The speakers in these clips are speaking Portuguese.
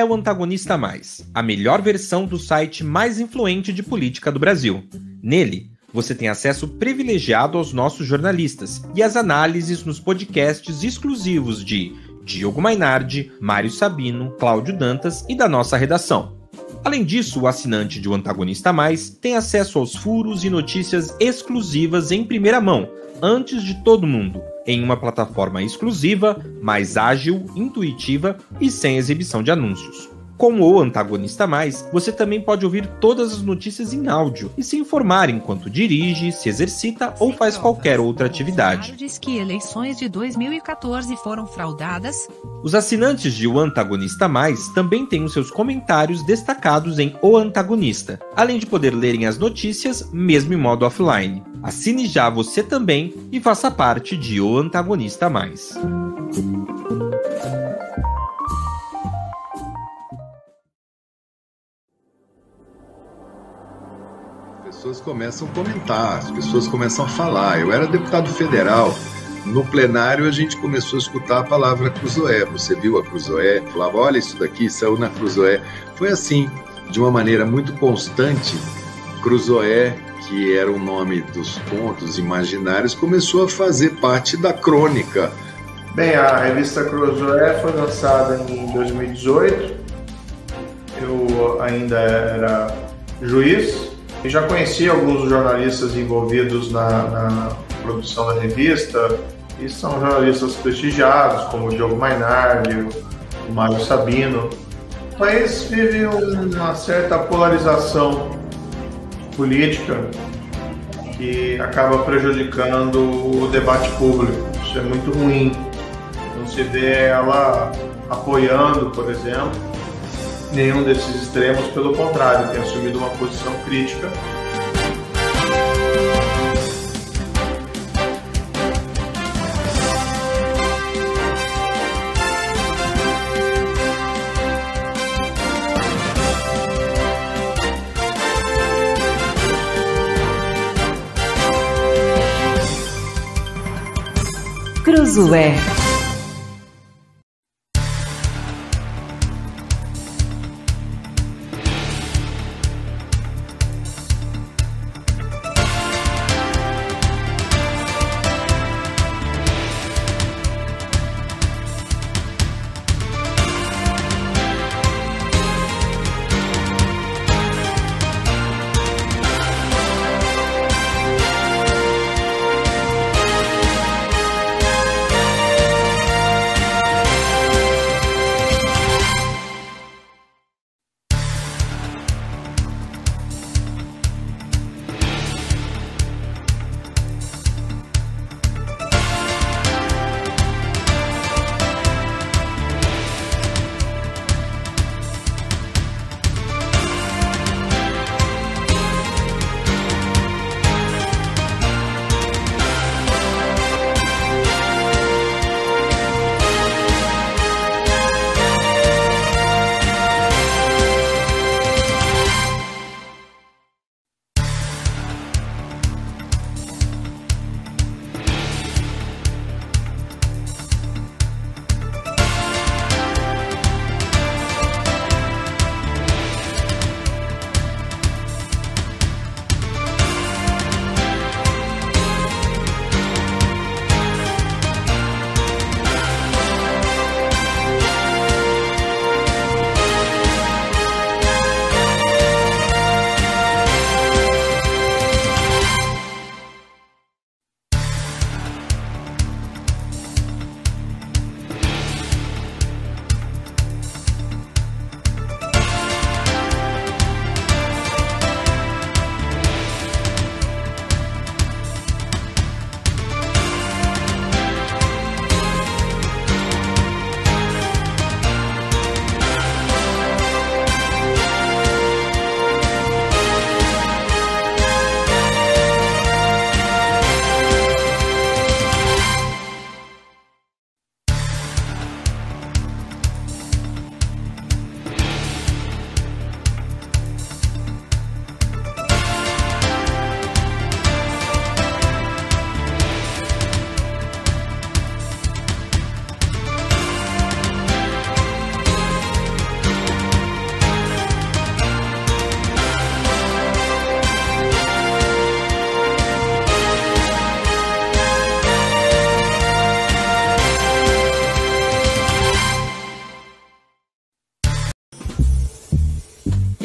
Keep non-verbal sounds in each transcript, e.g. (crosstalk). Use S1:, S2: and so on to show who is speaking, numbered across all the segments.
S1: é o Antagonista Mais, a melhor versão do site mais influente de política do Brasil. Nele, você tem acesso privilegiado aos nossos jornalistas e às análises nos podcasts exclusivos de Diogo Mainardi, Mário Sabino, Cláudio Dantas e da nossa redação. Além disso, o assinante de O Antagonista Mais tem acesso aos furos e notícias exclusivas em primeira mão, antes de todo mundo em uma plataforma exclusiva, mais ágil, intuitiva e sem exibição de anúncios. Com o Antagonista Mais, você também pode ouvir todas as notícias em áudio e se informar enquanto dirige, se exercita ou faz qualquer outra atividade.
S2: Diz que eleições de 2014 foram fraudadas.
S1: Os assinantes de O Antagonista Mais também têm os seus comentários destacados em O Antagonista, além de poder lerem as notícias mesmo em modo offline. Assine já você também e faça parte de O Antagonista Mais.
S3: pessoas começam a comentar, as pessoas começam a falar. Eu era deputado federal. No plenário a gente começou a escutar a palavra cruzoé. Você viu a cruzoé? Falava, olha isso daqui, saiu na cruzoé. Foi assim, de uma maneira muito constante, cruzoé, que era o nome dos contos imaginários, começou a fazer parte da crônica.
S4: Bem, a revista Cruzoé foi lançada em 2018. Eu ainda era juiz eu já conheci alguns jornalistas envolvidos na, na produção da revista e são jornalistas prestigiados, como o Diogo Mainardi, o Mário Sabino. O país vive uma certa polarização política que acaba prejudicando o debate público. Isso é muito ruim. Não se vê ela apoiando, por exemplo, nenhum desses extremos, pelo contrário, tem assumido uma posição crítica
S5: é.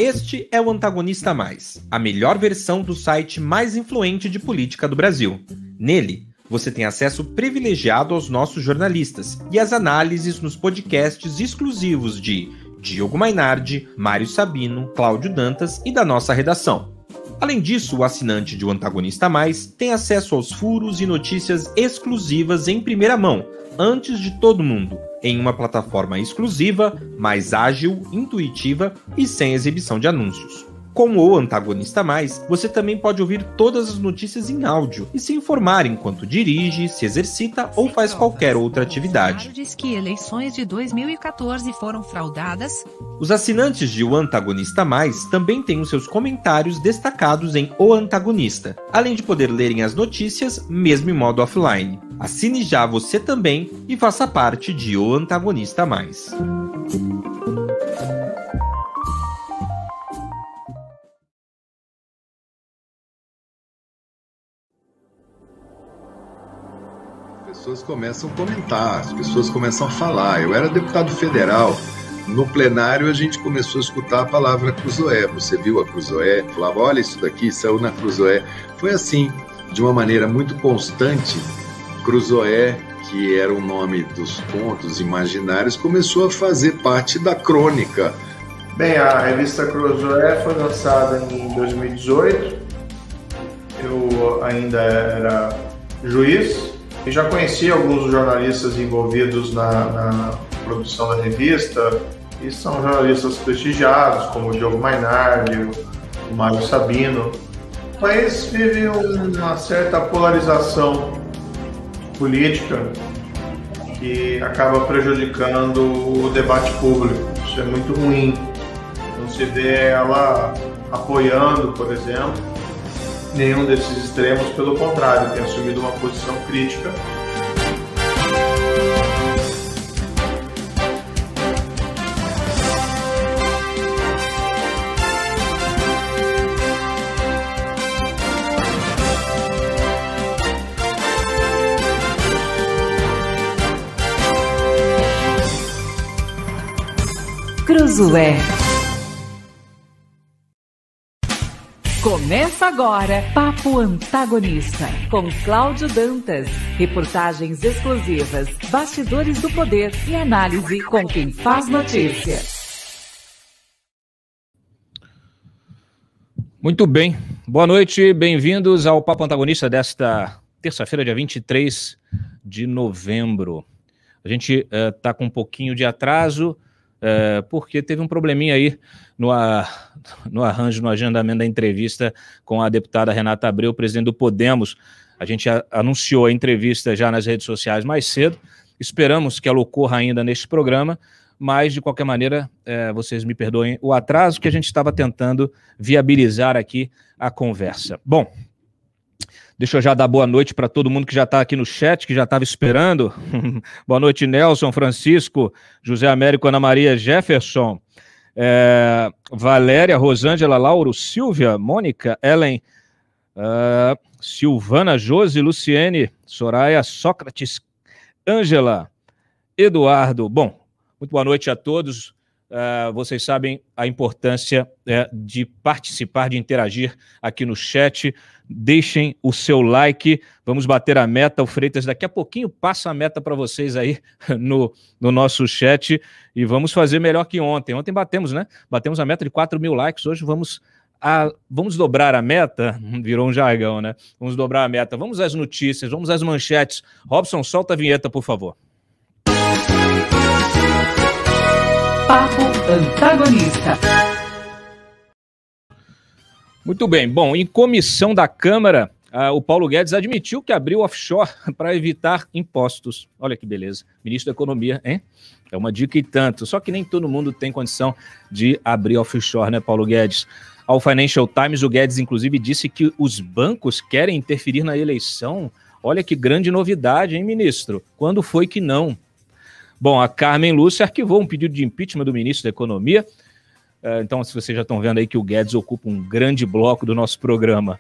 S1: Este é o Antagonista Mais, a melhor versão do site mais influente de política do Brasil. Nele, você tem acesso privilegiado aos nossos jornalistas e às análises nos podcasts exclusivos de Diogo Mainardi, Mário Sabino, Cláudio Dantas e da nossa redação. Além disso, o assinante de O Antagonista Mais tem acesso aos furos e notícias exclusivas em primeira mão antes de todo mundo, em uma plataforma exclusiva, mais ágil, intuitiva e sem exibição de anúncios. Com o Antagonista Mais, você também pode ouvir todas as notícias em áudio e se informar enquanto dirige, se exercita ou faz qualquer outra atividade.
S2: diz que eleições de 2014 foram fraudadas.
S1: Os assinantes de O Antagonista Mais também têm os seus comentários destacados em O Antagonista, além de poder lerem as notícias mesmo em modo offline. Assine já você também e faça parte de O Antagonista Mais.
S3: pessoas começam a comentar, as pessoas começam a falar. Eu era deputado federal. No plenário a gente começou a escutar a palavra Cruzoé. Você viu a Cruzoé? Falava, olha isso daqui, saiu na Cruzoé. Foi assim, de uma maneira muito constante, Cruzoé, que era o nome dos contos imaginários, começou a fazer parte da crônica.
S4: Bem, a revista Cruzoé foi lançada em 2018. Eu ainda era juiz eu já conheci alguns jornalistas envolvidos na, na produção da revista e são jornalistas prestigiados, como o Diogo Mainardi, o Mário Sabino. O então, país vive uma certa polarização política que acaba prejudicando o debate público. Isso é muito ruim. Não se vê ela apoiando, por exemplo, nenhum desses extremos, pelo contrário, tem assumido uma posição crítica.
S5: é. Começa agora Papo Antagonista, com Cláudio Dantas. Reportagens exclusivas, bastidores do poder e análise com quem faz notícia.
S6: Muito bem, boa noite, bem-vindos ao Papo Antagonista desta terça-feira, dia 23 de novembro. A gente está eh, uh, com um pouquinho de atraso, é, porque teve um probleminha aí no, a, no arranjo, no agendamento da entrevista com a deputada Renata Abreu, presidente do Podemos. A gente a, anunciou a entrevista já nas redes sociais mais cedo. Esperamos que ela ocorra ainda neste programa, mas de qualquer maneira, é, vocês me perdoem o atraso que a gente estava tentando viabilizar aqui a conversa. Bom, Deixa eu já dar boa noite para todo mundo que já está aqui no chat, que já estava esperando. (laughs) boa noite, Nelson, Francisco, José Américo, Ana Maria, Jefferson, é, Valéria, Rosângela, Lauro, Silvia, Mônica, Ellen, uh, Silvana, Josi, Luciene, Soraya, Sócrates, Ângela, Eduardo. Bom, muito boa noite a todos. Ah, vocês sabem a importância é, de participar, de interagir aqui no chat. Deixem o seu like, vamos bater a meta. O Freitas daqui a pouquinho passa a meta para vocês aí (laughs) no, no nosso chat e vamos fazer melhor que ontem. Ontem batemos, né? Batemos a meta de 4 mil likes, hoje vamos. A, vamos dobrar a meta, (laughs) virou um jargão, né? Vamos dobrar a meta. Vamos às notícias, vamos às manchetes. Robson, solta a vinheta, por favor.
S4: Papo
S2: Antagonista.
S6: Muito bem. Bom, em comissão da Câmara, uh, o Paulo Guedes admitiu que abriu offshore (laughs) para evitar impostos. Olha que beleza. Ministro da Economia, hein? É uma dica e tanto. Só que nem todo mundo tem condição de abrir offshore, né, Paulo Guedes? Ao Financial Times, o Guedes, inclusive, disse que os bancos querem interferir na eleição. Olha que grande novidade, hein, ministro? Quando foi que não? Bom, a Carmen Lúcia arquivou um pedido de impeachment do ministro da Economia. É, então, se vocês já estão vendo aí que o Guedes ocupa um grande bloco do nosso programa.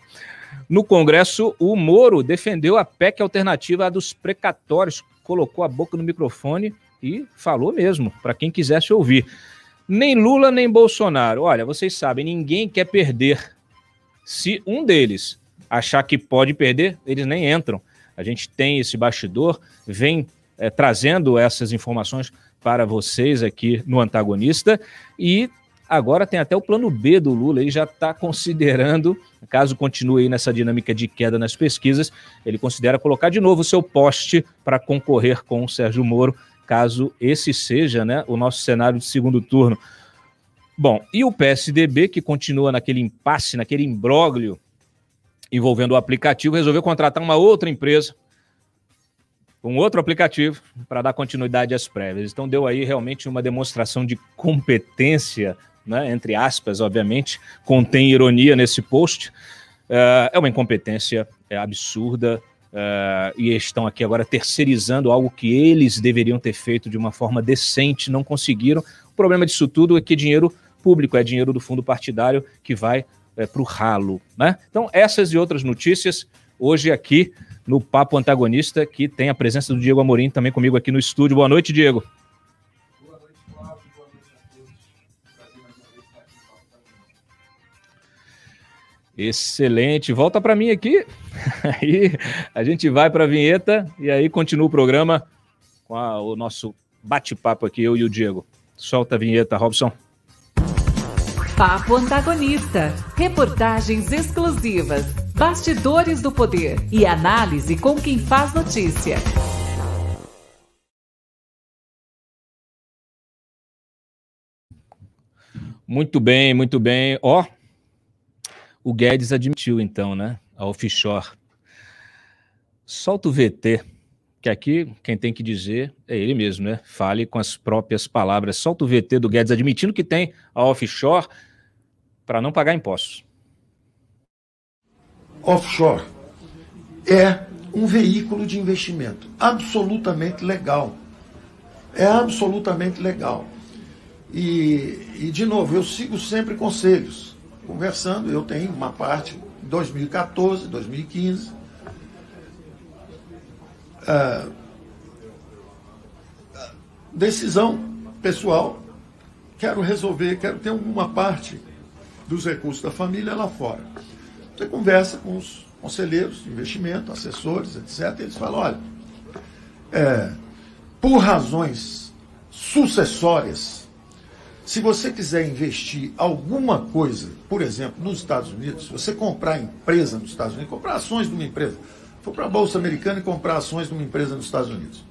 S6: No Congresso, o Moro defendeu a PEC alternativa dos precatórios, colocou a boca no microfone e falou mesmo, para quem quisesse ouvir. Nem Lula, nem Bolsonaro. Olha, vocês sabem, ninguém quer perder. Se um deles achar que pode perder, eles nem entram. A gente tem esse bastidor, vem é, trazendo essas informações para vocês aqui no Antagonista. E agora tem até o plano B do Lula, ele já está considerando, caso continue aí nessa dinâmica de queda nas pesquisas, ele considera colocar de novo o seu poste para concorrer com o Sérgio Moro, caso esse seja né, o nosso cenário de segundo turno. Bom, e o PSDB, que continua naquele impasse, naquele imbróglio envolvendo o aplicativo, resolveu contratar uma outra empresa um outro aplicativo para dar continuidade às prévias. Então deu aí realmente uma demonstração de competência, né, entre aspas, obviamente, contém ironia nesse post. Eh, é uma incompetência é absurda eh, e estão aqui agora terceirizando algo que eles deveriam ter feito de uma forma decente, não conseguiram. O problema disso tudo é que é dinheiro público é dinheiro do fundo partidário que vai eh, para o ralo. Né? Então essas e outras notícias hoje aqui no Papo Antagonista, que tem a presença do Diego Amorim também comigo aqui no estúdio. Boa noite, Diego. Boa noite, Boa noite a todos. aqui Excelente. Volta para mim aqui. (laughs) Aí a gente vai para a vinheta e aí continua o programa com a, o nosso bate-papo aqui, eu e o Diego. Solta a vinheta, Robson.
S5: Papo Antagonista. Reportagens
S2: exclusivas Bastidores do Poder e análise com quem faz notícia.
S6: Muito bem, muito bem. Ó, oh, o Guedes admitiu então, né? A offshore. Solta o VT, que aqui quem tem que dizer é ele mesmo, né? Fale com as próprias palavras. Solta o VT do Guedes admitindo que tem a offshore para não pagar impostos
S7: offshore é um veículo de investimento absolutamente legal. É absolutamente legal. E, e, de novo, eu sigo sempre conselhos. Conversando, eu tenho uma parte 2014, 2015. Ah, decisão pessoal. Quero resolver, quero ter uma parte dos recursos da família lá fora. Você conversa com os conselheiros de investimento, assessores, etc. E eles falam: olha, é, por razões sucessórias, se você quiser investir alguma coisa, por exemplo, nos Estados Unidos, se você comprar empresa nos Estados Unidos, comprar ações de uma empresa, for para a Bolsa Americana e comprar ações de uma empresa nos Estados Unidos.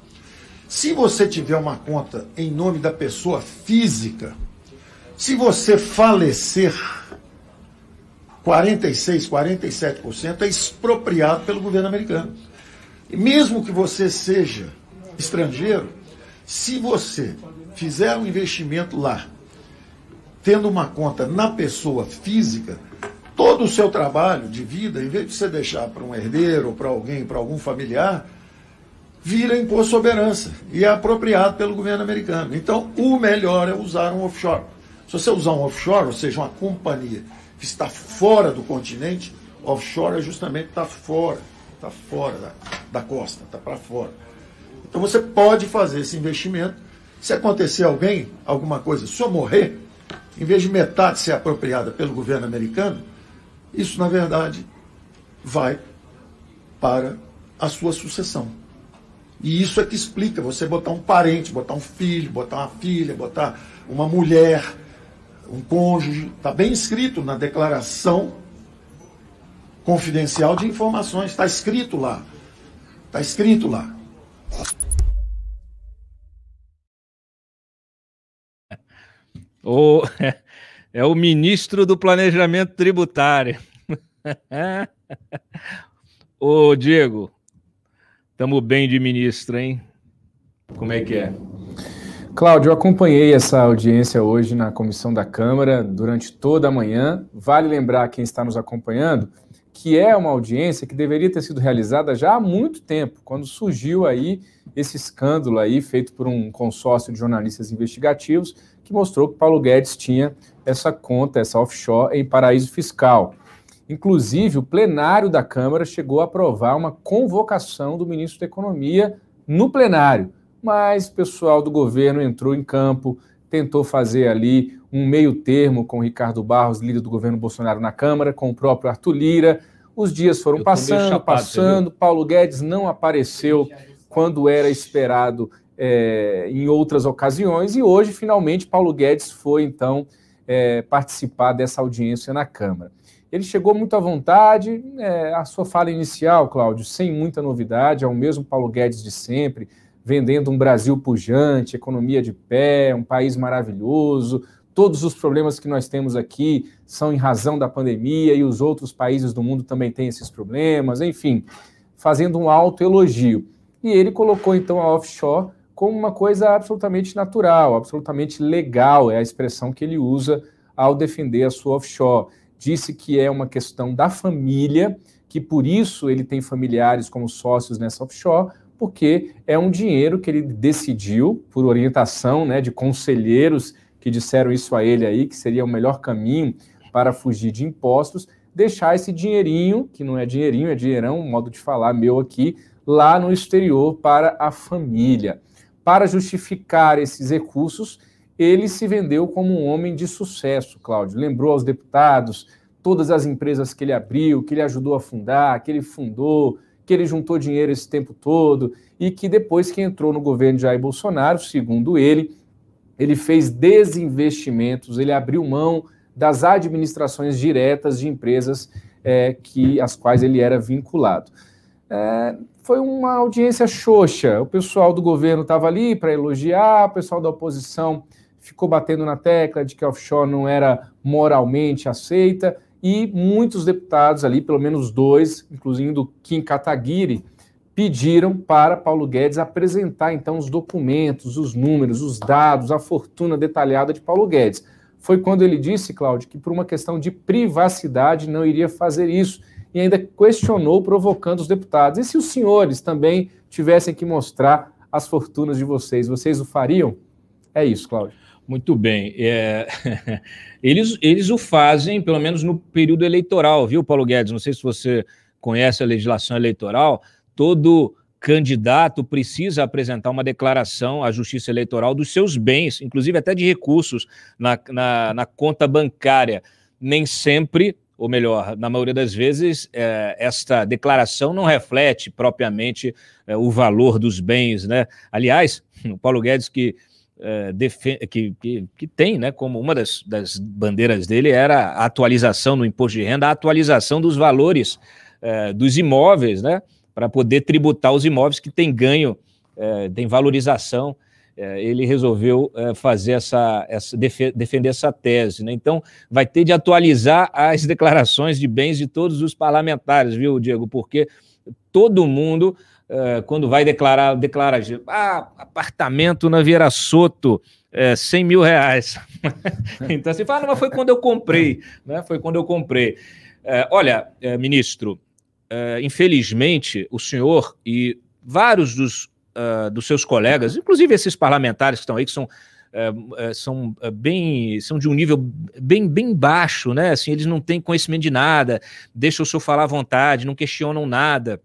S7: Se você tiver uma conta em nome da pessoa física, se você falecer, 46, 47% é expropriado pelo governo americano. E mesmo que você seja estrangeiro, se você fizer um investimento lá, tendo uma conta na pessoa física, todo o seu trabalho de vida, em vez de você deixar para um herdeiro, para alguém, para algum familiar, vira imposto soberança e é apropriado pelo governo americano. Então, o melhor é usar um offshore. Se você usar um offshore, ou seja, uma companhia que está fora do continente, offshore é justamente está fora, está fora da, da costa, está para fora. Então você pode fazer esse investimento. Se acontecer alguém, alguma coisa, se eu morrer, em vez de metade ser apropriada pelo governo americano, isso na verdade vai para a sua sucessão. E isso é que explica você botar um parente, botar um filho, botar uma filha, botar uma mulher, um cônjuge, está bem escrito na declaração confidencial de informações, está escrito lá. Está escrito lá.
S6: O, (laughs) é, o ministro do Planejamento Tributário. (laughs) Ô, Diego, estamos bem de ministro, hein? Como é que é?
S8: Cláudio, eu acompanhei essa audiência hoje na comissão da Câmara durante toda a manhã. Vale lembrar quem está nos acompanhando que é uma audiência que deveria ter sido realizada já há muito tempo, quando surgiu aí esse escândalo aí feito por um consórcio de jornalistas investigativos que mostrou que Paulo Guedes tinha essa conta, essa offshore em paraíso fiscal. Inclusive, o plenário da Câmara chegou a aprovar uma convocação do ministro da Economia no plenário mas o pessoal do governo entrou em campo, tentou fazer ali um meio termo com Ricardo Barros, líder do governo Bolsonaro na Câmara, com o próprio Arthur Lira. Os dias foram passando, chapado, passando. Viu? Paulo Guedes não apareceu quando era esperado é, em outras ocasiões, e hoje, finalmente, Paulo Guedes foi então é, participar dessa audiência na Câmara. Ele chegou muito à vontade, é, a sua fala inicial, Cláudio, sem muita novidade, é o mesmo Paulo Guedes de sempre, vendendo um Brasil pujante, economia de pé, um país maravilhoso. Todos os problemas que nós temos aqui são em razão da pandemia e os outros países do mundo também têm esses problemas, enfim, fazendo um alto elogio. E ele colocou então a offshore como uma coisa absolutamente natural, absolutamente legal, é a expressão que ele usa ao defender a sua offshore. Disse que é uma questão da família, que por isso ele tem familiares como sócios nessa offshore, porque é um dinheiro que ele decidiu, por orientação né, de conselheiros que disseram isso a ele aí, que seria o melhor caminho para fugir de impostos, deixar esse dinheirinho, que não é dinheirinho, é dinheirão, um modo de falar meu aqui, lá no exterior para a família. Para justificar esses recursos, ele se vendeu como um homem de sucesso, Cláudio. Lembrou aos deputados todas as empresas que ele abriu, que ele ajudou a fundar, que ele fundou, que ele juntou dinheiro esse tempo todo e que depois que entrou no governo de Jair Bolsonaro, segundo ele, ele fez desinvestimentos, ele abriu mão das administrações diretas de empresas é, que as quais ele era vinculado. É, foi uma audiência xoxa. O pessoal do governo estava ali para elogiar, o pessoal da oposição ficou batendo na tecla de que offshore não era moralmente aceita e muitos deputados ali, pelo menos dois, incluindo Kim Kataguiri, pediram para Paulo Guedes apresentar então os documentos, os números, os dados, a fortuna detalhada de Paulo Guedes. Foi quando ele disse, Cláudio, que por uma questão de privacidade não iria fazer isso e ainda questionou, provocando os deputados. E se os senhores também tivessem que mostrar as fortunas de vocês, vocês o fariam?
S6: É isso, Cláudio. Muito bem. É... (laughs) Eles, eles o fazem, pelo menos no período eleitoral, viu, Paulo Guedes? Não sei se você conhece a legislação eleitoral. Todo candidato precisa apresentar uma declaração à Justiça Eleitoral dos seus bens, inclusive até de recursos na, na, na conta bancária. Nem sempre, ou melhor, na maioria das vezes, é, esta declaração não reflete propriamente é, o valor dos bens, né? Aliás, (laughs) o Paulo Guedes que eh, que, que, que, tem, né, como uma das, das, bandeiras dele era a atualização no imposto de renda, a atualização dos valores eh, dos imóveis, né, para poder tributar os imóveis que têm ganho, uh, eh, têm valorização. ele resolveu fazer essa, essa def defender essa tese, né? Então, vai ter de atualizar as declarações de bens de todos os parlamentares, viu, Diego? Porque todo mundo eh, quando vai declarar, declara, ah, apartamento na Vieira Soto, é, eh, 100 mil reais. (laughs) então, assim, fala, ah, mas foi quando eu comprei, né? Foi quando eu comprei. Eh, olha, ministro, infelizmente, o senhor e vários dos, dos seus colegas, inclusive esses parlamentares que estão aí, que são são bem são de um nível bem bem baixo, né? Assim, eles não têm conhecimento de nada, deixam o senhor falar à vontade, não questionam nada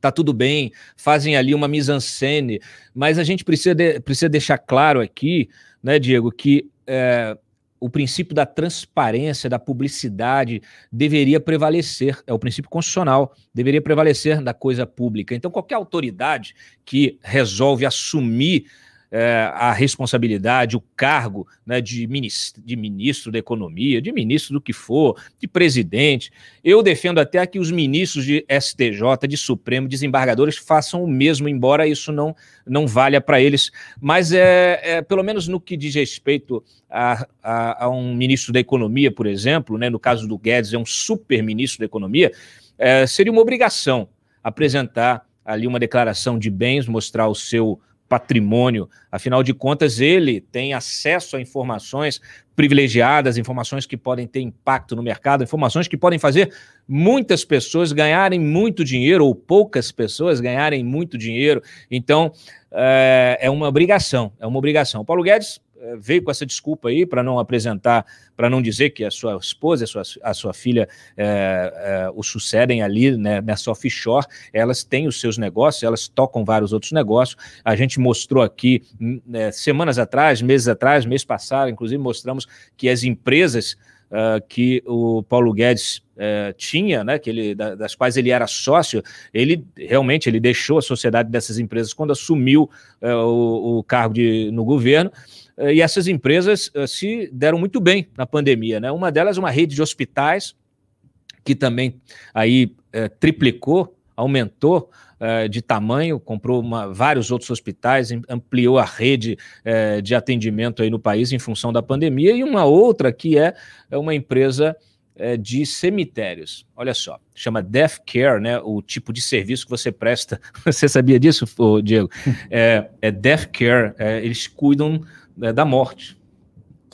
S6: tá tudo bem, fazem ali uma mise-en-scène, mas a gente precisa, de, precisa deixar claro aqui, né, Diego, que é, o princípio da transparência, da publicidade, deveria prevalecer, é o princípio constitucional, deveria prevalecer da coisa pública. Então, qualquer autoridade que resolve assumir é, a responsabilidade, o cargo né, de, ministro, de ministro da Economia, de ministro do que for, de presidente. Eu defendo até que os ministros de STJ, de Supremo, desembargadores façam o mesmo, embora isso não, não valha para eles. Mas, é, é, pelo menos no que diz respeito a, a, a, um ministro da Economia, por exemplo, né, no caso do Guedes, é um super ministro da Economia, é, seria uma obrigação apresentar ali uma declaração de bens, mostrar o seu patrimônio. Afinal de contas, ele tem acesso a informações privilegiadas, informações que podem ter impacto no mercado, informações que podem fazer muitas pessoas ganharem muito dinheiro ou poucas pessoas ganharem muito dinheiro. Então, eh, é, uma obrigação, é uma obrigação. O Paulo Guedes eh, veio com essa desculpa aí para não apresentar, para não dizer que a sua esposa, a sua, a sua filha é, é, o sucedem ali né, nessa offshore, elas têm os seus negócios, elas tocam vários outros negócios. A gente mostrou aqui né, semanas atrás, meses atrás, mês passado, inclusive mostramos que as empresas uh, que o Paulo Guedes uh, tinha, né, que ele, da, das quais ele era sócio, ele realmente ele deixou a sociedade dessas empresas quando assumiu uh, o, o, cargo de, no governo. Eh, e essas empresas se deram muito bem na pandemia. Né? Uma delas, uma rede de hospitais, que também aí triplicou, aumentou eh, de tamanho, comprou uma, vários outros hospitais, ampliou a rede eh, de atendimento aí no país em função da pandemia, e uma outra que é, é uma empresa eh, de cemitérios. Olha só, chama Death Care, né? O tipo de serviço que você presta. (laughs) Você sabia disso, Diego? (laughs) É, é Death Care. É, eles cuidam é, da morte.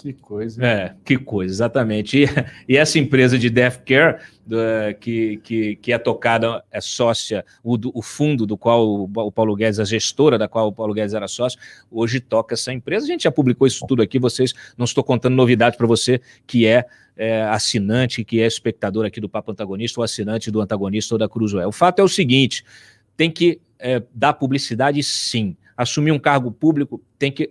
S6: Que coisa. É, que coisa, exatamente. E, (laughs) e essa empresa de Death Care, do, é, que, que, que é tocada, é sócia, o, do, o fundo do qual o, o, Paulo Guedes, a gestora da qual o Paulo Guedes era sócio, hoje toca essa empresa. A gente já publicou isso tudo aqui, vocês, não estou contando novidade para você, que é, é, assinante, que é espectador aqui do Papo Antagonista, ou assinante do Antagonista ou da Cruzoé. O fato é o seguinte, tem que é, dar publicidade sim, assumir um cargo público tem que,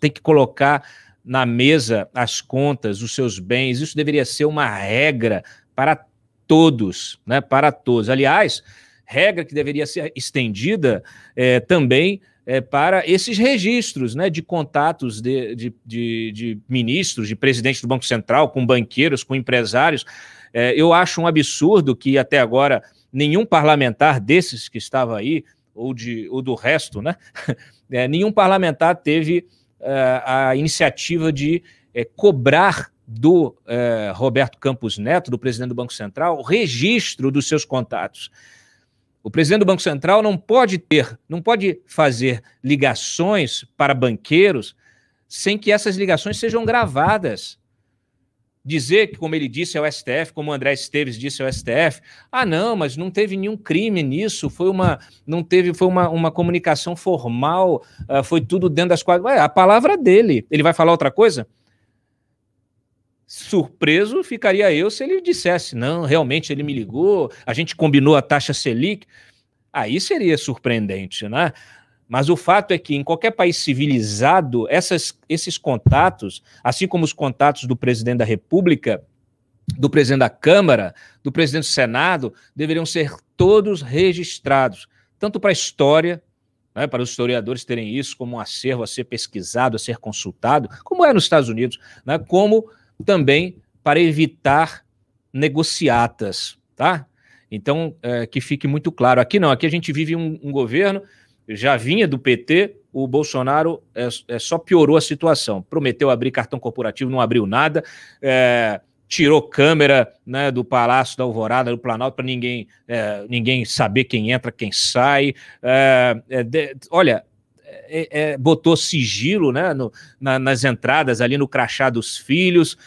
S6: tem que colocar na mesa as contas, os seus bens. Isso deveria ser uma regra para todos, né? Para todos. Aliás, regra que deveria ser estendida é, também é, para esses registros né, de contatos de, de, de, de ministros, de presidentes do Banco Central, com banqueiros, com empresários. É, eu acho um absurdo que até agora nenhum parlamentar desses que estava aí, ou, de, ou do resto, né? (laughs) É, nenhum parlamentar teve eh, a iniciativa de eh, cobrar do eh, Roberto Campos Neto, do presidente do Banco Central, o registro dos seus contatos. O presidente do Banco Central não pode ter, não pode fazer ligações para banqueiros sem que essas ligações sejam gravadas dizer que, como ele disse ao STF, como o André Esteves disse ao STF, ah, não, mas não teve nenhum crime nisso, foi uma, não teve, foi uma, uma comunicação formal, uh, foi tudo dentro das quadras. Ué, a palavra dele, ele vai falar outra coisa? Surpreso ficaria eu se ele dissesse, não, realmente ele me ligou, a gente combinou a taxa Selic. Aí seria surpreendente, né? Mas o fato é que, em qualquer país civilizado, essas, esses contatos, assim como os contatos do presidente da República, do presidente da Câmara, do presidente do Senado, deveriam ser todos registrados, tanto para a história, né, para os historiadores terem isso como um acervo a ser pesquisado, a ser consultado, como é nos Estados Unidos, né, como também para evitar negociatas, tá? Então, é, que fique muito claro. Aqui não, aqui a gente vive um, um governo já vinha do PT, o Bolsonaro é, é, só piorou a situação. Prometeu abrir cartão corporativo, não abriu nada, é, tirou câmera né, do Palácio da Alvorada, do Planalto, para ninguém, é, ninguém saber quem entra, quem sai. É, é, de, olha, botou sigilo né, no, na, nas entradas, ali no crachá dos filhos,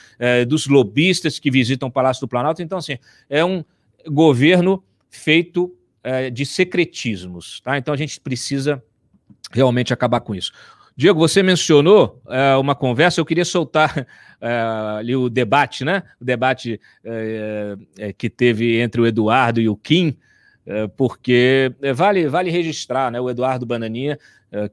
S6: dos lobistas que visitam o Palácio do Planalto. Então, assim, é um governo feito é, de secretismos. Tá? Então a gente precisa realmente acabar com isso. Diego, você mencionou é, uma conversa, eu queria soltar (laughs) é, ali o debate, né? O debate é, é, é, que teve entre o Eduardo e o Kim, porque vale, vale registrar, né? O Eduardo Bananinha,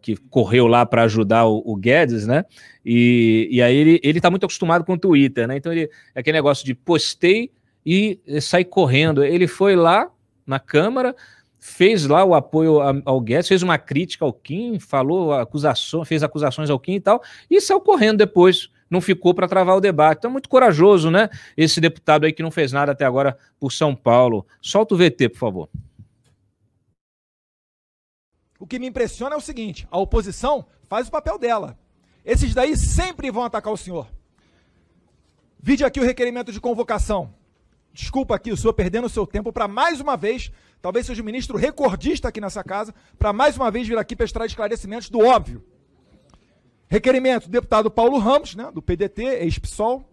S6: que correu lá para ajudar o, o, Guedes, né? E, e aí ele, ele tá muito acostumado com o Twitter, né? Então ele é aquele negócio de postei e sai correndo. Ele foi lá, na Câmara, fez lá o apoio ao Guedes, fez uma crítica ao Kim, falou acusações, fez acusações ao Kim e tal, e saiu correndo depois não ficou para travar o debate. Então, é muito corajoso, né? Esse deputado aí que não fez nada até agora por São Paulo. Solta o VT, por favor.
S9: O que me impressiona é o seguinte: a oposição faz o papel dela. Esses daí sempre vão atacar o senhor. Vide aqui o requerimento de convocação desculpa aqui, o senhor perdendo o seu tempo para mais uma vez, talvez seja o ministro recordista aqui nessa casa, para mais uma vez vir aqui prestar esclarecimentos do óbvio. Requerimento do deputado Paulo Ramos, né, do PDT, ex-PSOL,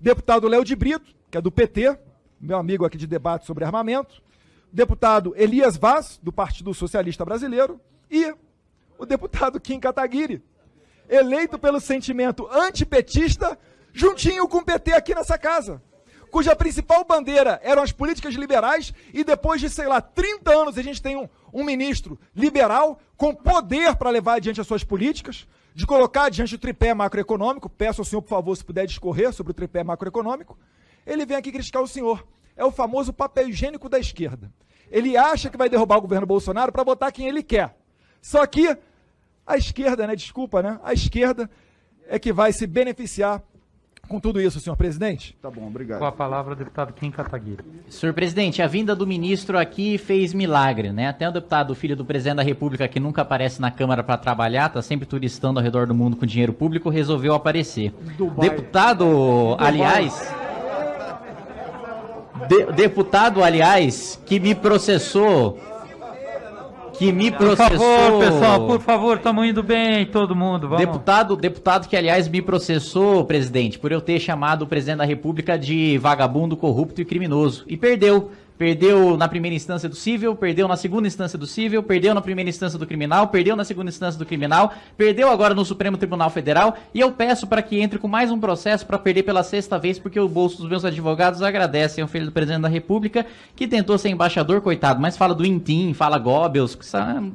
S9: deputado Léo de Brito, que é do PT, meu amigo aqui de debate sobre armamento, deputado Elias Vaz, do Partido Socialista Brasileiro, e o deputado Kim Kataguiri, eleito pelo sentimento antipetista, juntinho com o PT aqui nessa casa cuja principal bandeira eram as políticas liberais, e depois de, sei lá, 30 anos a gente tem um, um ministro liberal com poder para levar adiante as suas políticas, de colocar adiante o tripé macroeconômico. Peço ao senhor, por favor, se puder discorrer sobre o tripé macroeconômico. Ele vem aqui criticar o senhor. É o famoso papel higiênico da esquerda. Ele acha que vai derrubar o governo Bolsonaro para botar quem ele quer. Só que a esquerda, né? Desculpa, né? A esquerda é que vai se beneficiar com tudo isso, senhor presidente. Tá bom, obrigado.
S5: Com a palavra, o deputado Kim Kataguiri. Senhor presidente, a vinda do ministro aqui fez milagre, né? Até o deputado, filho do presidente da República, que nunca aparece na Câmara para trabalhar, tá sempre turistando ao redor do mundo com dinheiro público, resolveu aparecer. Dubai. Deputado, Dubai. aliás. De, deputado, aliás, que me processou que me processou. Por favor, pessoal, por favor, estamos indo bem, todo mundo. Vamos. Deputado, deputado que, aliás, me processou, presidente, por eu ter chamado o presidente da República de vagabundo, corrupto e criminoso. E perdeu. Perdeu na primeira instância do civil, perdeu na segunda instância do civil, perdeu na primeira instância do criminal, perdeu na segunda instância do criminal, perdeu agora no Supremo Tribunal Federal. E eu peço para que entre com mais um processo para perder pela sexta vez, porque o bolso dos meus advogados agradece ao é filho do presidente da República, que tentou ser embaixador, coitado, mas fala do Intim, fala Goebbels, é,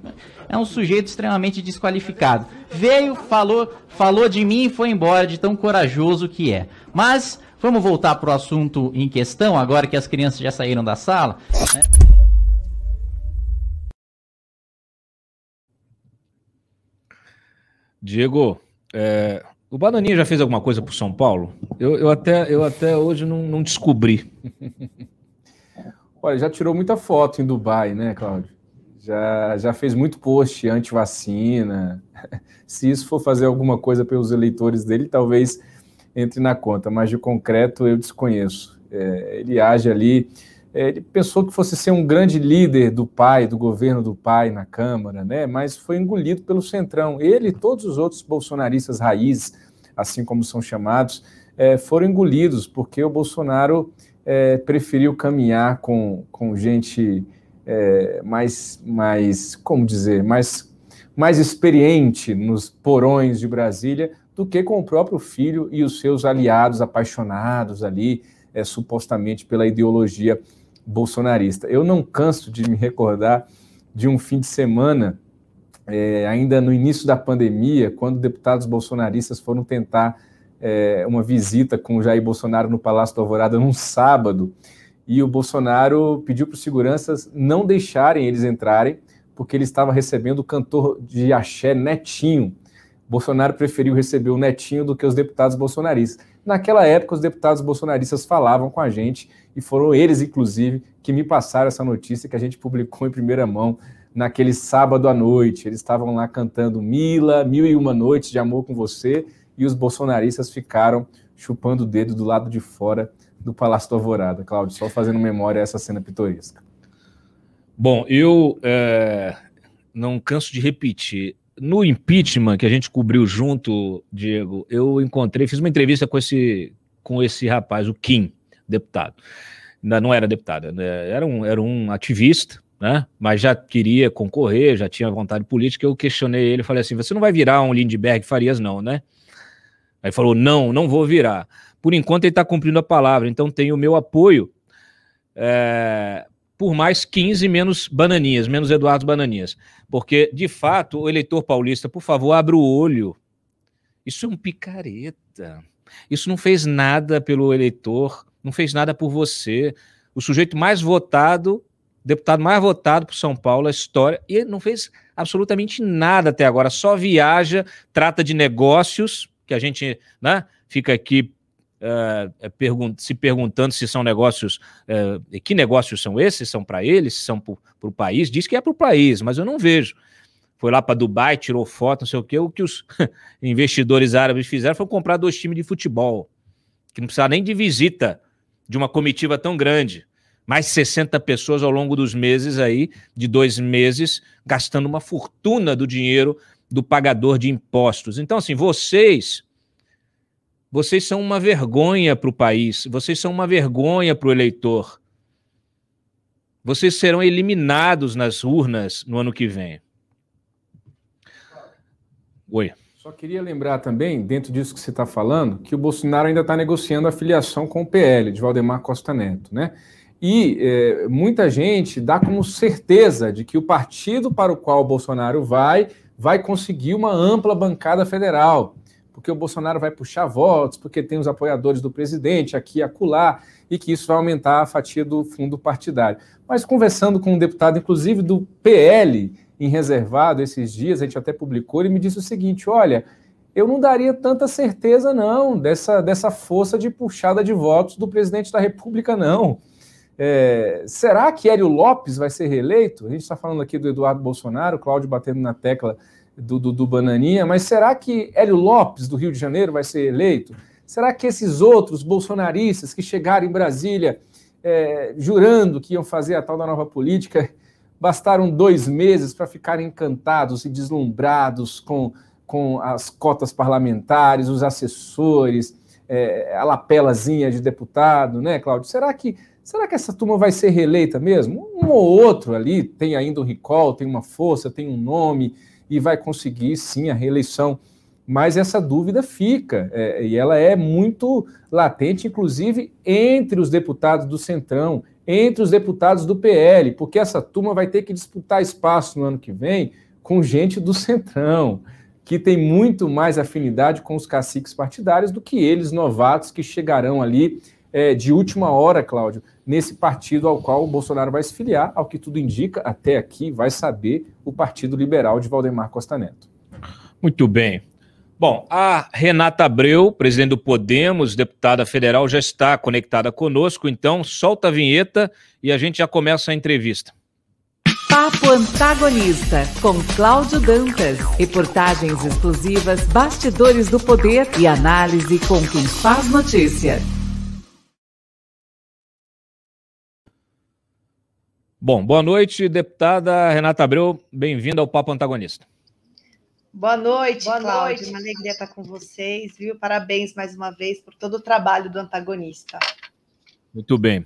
S5: é um sujeito extremamente desqualificado. Veio, falou, falou de mim e foi embora, de tão corajoso que é. Mas Vamos voltar para o assunto em questão, agora que as crianças já saíram da sala. Né?
S6: Diego, é, o Bananinha já fez alguma coisa para São Paulo? Eu, eu, até, eu até hoje não, não descobri. (laughs) Olha, já
S8: tirou muita foto em Dubai, né, Cláudio? Já, já fez muito post anti-vacina. (laughs) Se isso for fazer alguma coisa pelos eleitores dele, talvez entre na conta, mas de concreto eu desconheço. É, ele age ali, é, ele pensou que fosse ser um grande líder do pai, do governo do pai na Câmara, né? mas foi engolido pelo Centrão. Ele e todos os outros bolsonaristas raízes, assim como são chamados, é, foram engolidos, porque o Bolsonaro é, preferiu caminhar com, com gente é, mais, mais, como dizer, mais mais experiente nos porões de Brasília do que com o próprio filho e os seus aliados apaixonados ali, é, supostamente pela ideologia bolsonarista. Eu não canso de me recordar de um fim de semana, é, ainda no início da pandemia, quando deputados bolsonaristas foram tentar é, uma visita com o Jair Bolsonaro no Palácio do Alvorada num sábado, e o Bolsonaro pediu para os seguranças não deixarem eles entrarem, porque ele estava recebendo o cantor de axé Netinho, Bolsonaro preferiu receber o netinho do que os deputados bolsonaristas. Naquela época, os deputados bolsonaristas falavam com a gente e foram eles, inclusive, que me passaram essa notícia que a gente publicou em primeira mão naquele sábado à noite. Eles estavam lá cantando Mila, Mil e Uma Noites de Amor com Você e os bolsonaristas ficaram chupando o dedo do lado de fora do Palácio do Alvorada. Cláudio, só fazendo memória essa cena pitoresca.
S6: Bom, eu é, não canso de repetir no impeachment que a gente cobriu junto, Diego, eu encontrei, fiz uma entrevista com esse, com esse rapaz, o Kim, deputado. não era deputado, né? era um, era um ativista, né? Mas já queria concorrer, já tinha vontade política. Eu questionei ele, falei assim: você não vai virar um Lindbergh Farias, não, né? Aí falou: não, não vou virar. Por enquanto ele está cumprindo a palavra, então tem o meu apoio é, por mais 15 menos bananinhas, menos Eduardo Bananinhas. Porque, de fato, o eleitor paulista, por favor, abra o olho. Isso é um picareta. Isso não fez nada pelo eleitor, não fez nada por você. O sujeito mais votado, deputado mais votado por São Paulo, a história, e ele não fez absolutamente nada até agora, só viaja, trata de negócios, que a gente né, fica aqui eh, pergun se perguntando se são negócios, uh, que negócios são esses, são para eles, são para o país, diz que é para o país, mas eu não vejo. Foi lá para Dubai, tirou foto, não sei o quê. O que os (laughs) investidores árabes fizeram foi comprar dois times de futebol, que não precisava nem de visita de uma comitiva tão grande mais 60 pessoas ao longo dos meses aí, de dois meses, gastando uma fortuna do dinheiro do pagador de impostos. Então, assim, vocês vocês são uma vergonha para o país, vocês são uma vergonha para o eleitor. Vocês serão eliminados nas urnas no ano que vem. Oi.
S8: Só queria lembrar também, dentro disso que você está falando, que o Bolsonaro ainda está negociando a filiação com o PL, de Valdemar Costa Neto, né? E é, muita gente dá como certeza de que o partido para o qual o Bolsonaro vai vai conseguir uma ampla bancada federal porque o Bolsonaro vai puxar votos, porque tem os apoiadores do presidente aqui e acolá, e que isso vai aumentar a fatia do fundo partidário. Mas conversando com um deputado, inclusive do PL, em reservado esses dias, a gente até publicou, ele me disse o seguinte: olha, eu não daria tanta certeza, não, dessa, dessa força de puxada de votos do presidente da República, não. É, será que Hélio Lopes vai ser reeleito? A gente está falando aqui do Eduardo Bolsonaro, Cláudio batendo na tecla do, do, do Bananinha, mas será que Hélio Lopes, do Rio de Janeiro, vai ser eleito? Será que esses outros bolsonaristas que chegaram em Brasília é, jurando que iam fazer a tal da nova política, bastaram dois meses para ficarem encantados e deslumbrados com, com as cotas parlamentares, os assessores, é, a lapelazinha de deputado, né, Cláudio? Será que, será que essa turma vai ser reeleita mesmo? Um ou outro ali tem ainda um recall, tem uma força, tem um nome e vai conseguir sim a reeleição. Mas essa dúvida fica, é, e ela é muito latente, inclusive entre os deputados do Centrão, entre os deputados do PL, porque essa turma vai ter que disputar espaço no ano que vem com gente do Centrão, que tem muito mais afinidade com os caciques partidários do que eles, novatos, que chegarão ali é, de última hora, Cláudio nesse partido ao qual o Bolsonaro vai se filiar, ao que tudo indica, até aqui, vai saber o Partido Liberal de Valdemar Costa Neto.
S6: Muito bem. Bom, a Renata Abreu, presidente do Podemos, deputada federal, já está conectada conosco, então solta a vinheta e a gente já começa a entrevista.
S5: Papo Antagonista, com Cláudio Dantas.
S2: Reportagens exclusivas, bastidores do poder e análise com quem faz notícia.
S6: Bom, boa noite, deputada Renata Abreu. Bem-vinda ao Papo Antagonista.
S2: Boa noite, boa Noite. Uma alegria estar com vocês, viu? Parabéns mais uma vez por todo o trabalho do antagonista.
S6: Muito bem.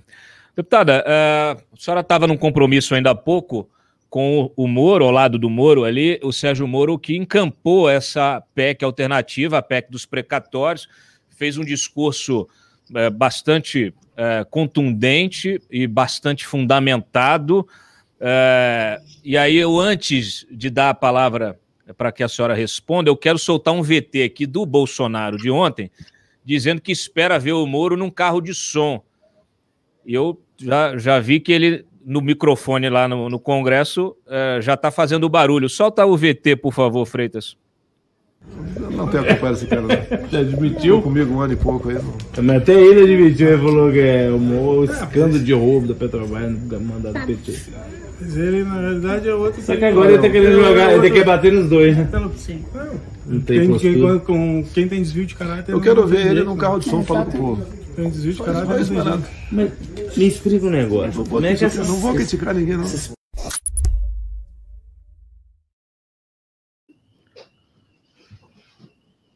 S6: Deputada, eh, a senhora estava num compromisso ainda há pouco com o Moro, ao lado do Moro ali, o Sérgio Moro, que encampou essa PEC alternativa, a PEC dos precatórios, fez um discurso é, bastante é, contundente e bastante fundamentado. É, e aí, eu, antes de dar a palavra para que a senhora responda, eu quero soltar um VT aqui do Bolsonaro de ontem, dizendo que espera ver o Moro num carro de som. E eu já, já vi que ele, no microfone lá no, no Congresso, é, já está fazendo barulho. Solta o VT, por favor, Freitas.
S4: Não tem acompanhado esse cara, não. Admitiu? comigo um ano e pouco aí. Não. Até ele admitiu, ele falou que é um escândalo de roubo da Petrobras mandado do PT. Mas ele, na realidade, é outro. Só que agora ele tá querendo jogar, ele tá quer bater nos dois, né? Sim. Não tem quem, quem, com, quem tem desvio de caráter. Eu quero ver ele num né? carro de som é, falando com o povo. Tem desvio de caráter. Mas, me explica um negócio. É não vou
S7: criticar ninguém, não.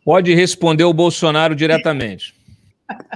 S6: Pode responder o Bolsonaro diretamente. (laughs)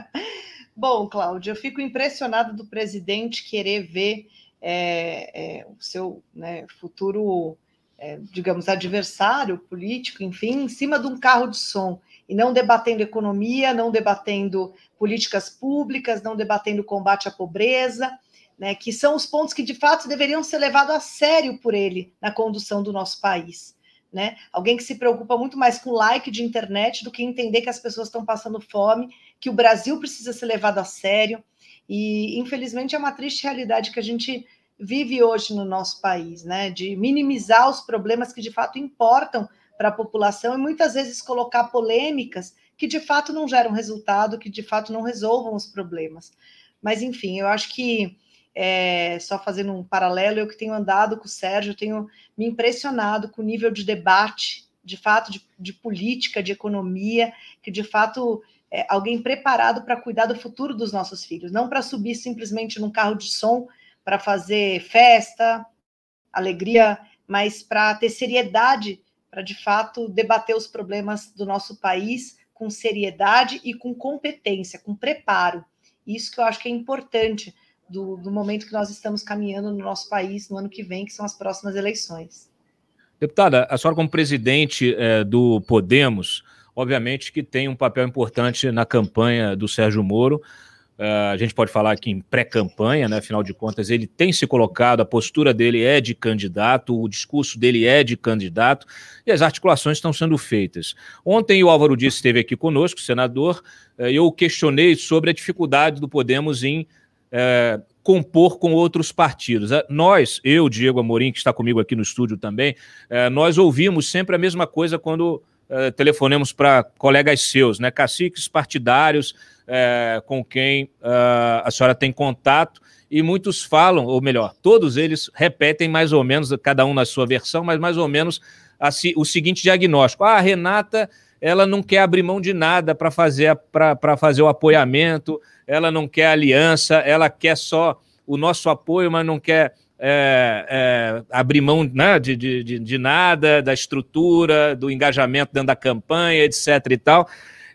S2: Bom, Cláudio, eu fico impressionado do presidente querer ver é, é, o seu né, futuro, é, digamos, adversário político, enfim, em cima de um carro de som e não debatendo economia, não debatendo políticas públicas, não debatendo combate à pobreza, né, que são os pontos que de fato deveriam ser levados a sério por ele na condução do nosso país né? Alguém que se preocupa muito mais com like de internet do que entender que as pessoas estão passando fome, que o Brasil precisa ser levado a sério. E infelizmente é uma triste realidade que a gente vive hoje no nosso país, né? De minimizar os problemas que de fato importam para a população e muitas vezes colocar polêmicas que de fato não geram resultado, que de fato não resolvam os problemas. Mas enfim, eu acho que é, só fazendo um paralelo, eu que tenho andado com o Sérgio, tenho me impressionado com o nível de debate, de fato, de, de política, de economia, que de fato é alguém preparado para cuidar do futuro dos nossos filhos, não para subir simplesmente num carro de som para fazer festa, alegria, mas para ter seriedade, para de fato debater os problemas do nosso país com seriedade e com competência, com preparo. Isso que eu acho que é importante do, do momento que nós estamos caminhando no nosso país no ano que vem, que são as próximas eleições.
S6: Deputada, a senhora, como presidente é, do Podemos, obviamente que tem um papel importante na campanha do Sérgio Moro. Uh, a gente pode falar que em pré-campanha, né? Afinal de contas, ele tem se colocado, a postura dele é de candidato, o discurso dele é de candidato, e as articulações estão sendo feitas. Ontem o Álvaro Dias esteve aqui conosco, senador, é, eu questionei sobre a dificuldade do Podemos em é, compor com outros partidos. É, nós, eu, Diego Amorim, que está comigo aqui no estúdio também, é, nós ouvimos sempre a mesma coisa quando é, telefonemos para colegas seus, né? Caciques partidários é, com quem é, a senhora tem contato e muitos falam, ou melhor, todos eles repetem mais ou menos, cada um na sua versão, mas mais ou menos a, assim, o seguinte diagnóstico. Ah, a Renata ela não quer abrir mão de nada para fazer, fazer o apoiamento, ela não quer aliança, ela quer só o nosso apoio, mas não quer é, é, abrir mão né, de, de, de, nada, da estrutura, do engajamento dentro da campanha, etc. e tal.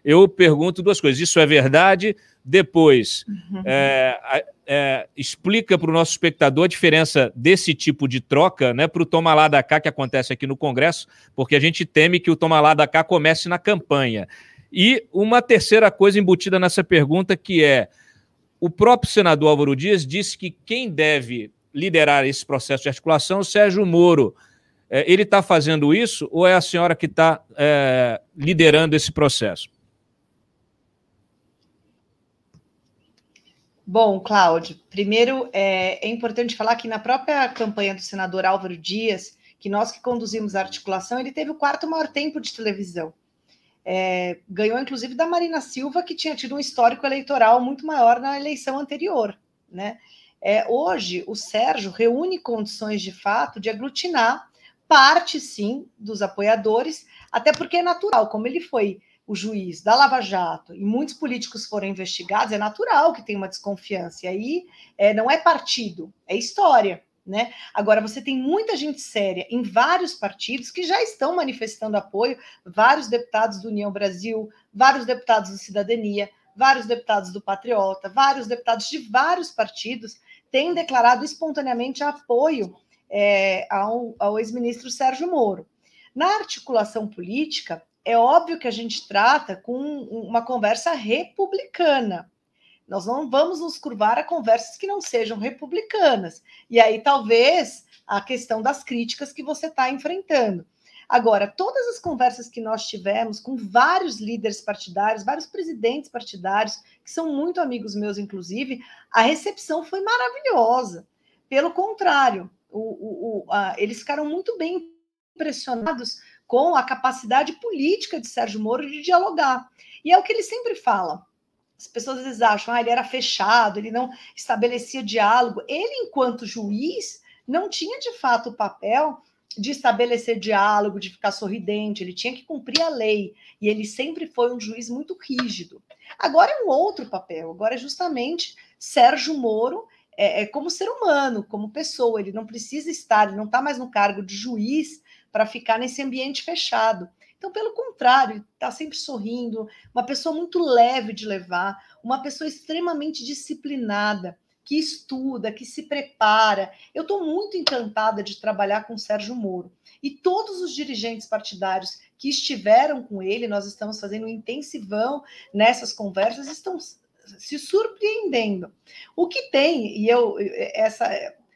S6: Eu pergunto duas coisas: isso é verdade? Depois, uhum. é, é, explica para o nosso espectador a diferença desse tipo de troca né, para o toma lá da cá que acontece aqui no Congresso, porque a gente teme que o toma lá da cá comece na campanha. E uma terceira coisa embutida nessa pergunta que é, o próprio senador Álvaro Dias disse que quem deve liderar esse processo de articulação é o Sérgio Moro. É, ele está fazendo isso ou é a senhora que está é, liderando esse processo?
S2: Bom, Cláudio, primeiro é, é, importante falar que na própria campanha do senador Álvaro Dias, que nós que conduzimos a articulação, ele teve o quarto maior tempo de televisão. É, ganhou, inclusive, da Marina Silva, que tinha tido um histórico eleitoral muito maior na eleição anterior. Né? É, hoje, o Sérgio reúne condições de fato de aglutinar parte, sim, dos apoiadores, até porque é natural, como ele foi o juiz da Lava Jato e muitos políticos foram investigados, é natural que tenha uma desconfiança. E aí é, não é partido, é história. Né? Agora, você tem muita gente séria em vários partidos que já estão manifestando apoio, vários deputados do União Brasil, vários deputados do Cidadania, vários deputados do Patriota, vários deputados de vários partidos têm declarado espontaneamente apoio é, ao, ao ex-ministro Sérgio Moro. Na articulação política, é óbvio que a gente trata com uma conversa republicana. Nós não vamos nos curvar a conversas que não sejam republicanas. E aí, talvez, a questão das críticas que você está enfrentando. Agora, todas as conversas que nós tivemos com vários líderes partidários, vários presidentes partidários, que são muito amigos meus, inclusive, a recepção foi maravilhosa. Pelo contrário, o, o, o, a, eles ficaram muito bem impressionados com a capacidade política de Sérgio Moro de dialogar. E é o que ele sempre fala. As pessoas às vezes acham, ah, ele era fechado, ele não estabelecia diálogo. Ele, enquanto juiz, não tinha de fato o papel de estabelecer diálogo, de ficar sorridente, ele tinha que cumprir a lei. E ele sempre foi um juiz muito rígido. Agora é um outro papel, agora é justamente Sérgio Moro é, é como ser humano, como pessoa, ele não precisa estar, ele não está mais no cargo de juiz para ficar nesse ambiente fechado. Então, pelo contrário, está sempre sorrindo, uma pessoa muito leve de levar, uma pessoa extremamente disciplinada, que estuda, que se prepara. Eu estou muito encantada de trabalhar com o Sérgio Moro. E todos os dirigentes partidários que estiveram com ele, nós estamos fazendo um intensivão nessas conversas, estão se surpreendendo. O que tem, e eu essa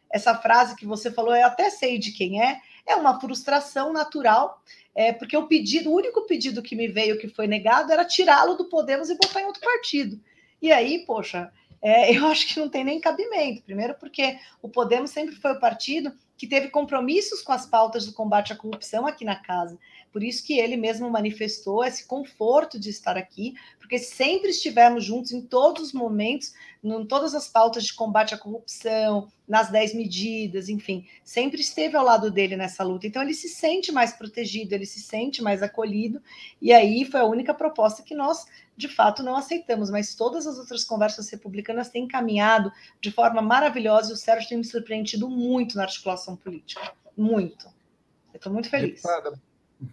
S2: essa frase que você falou, eu até sei de quem é, é uma frustração natural, é, porque o pedido, o único pedido que me veio que foi negado era tirá-lo do Podemos e botar em outro partido. E aí, poxa, é, (laughs) eu acho que não tem nem cabimento. Primeiro, porque o Podemos sempre foi o partido que teve compromissos com as pautas do combate à corrupção aqui na casa. Por isso que ele mesmo manifestou esse conforto de estar aqui, porque sempre estivemos juntos em todos os momentos, em todas as pautas de combate à corrupção, nas 10 medidas, enfim, sempre esteve ao lado dele nessa luta. Então ele se sente mais protegido, ele se sente mais acolhido, e aí foi a única proposta que nós, de fato, não aceitamos, mas todas as outras conversas republicanas têm caminhado de forma maravilhosa e o Sérgio tem me surpreendido muito na articulação política, muito. Eu estou muito feliz. Deputada,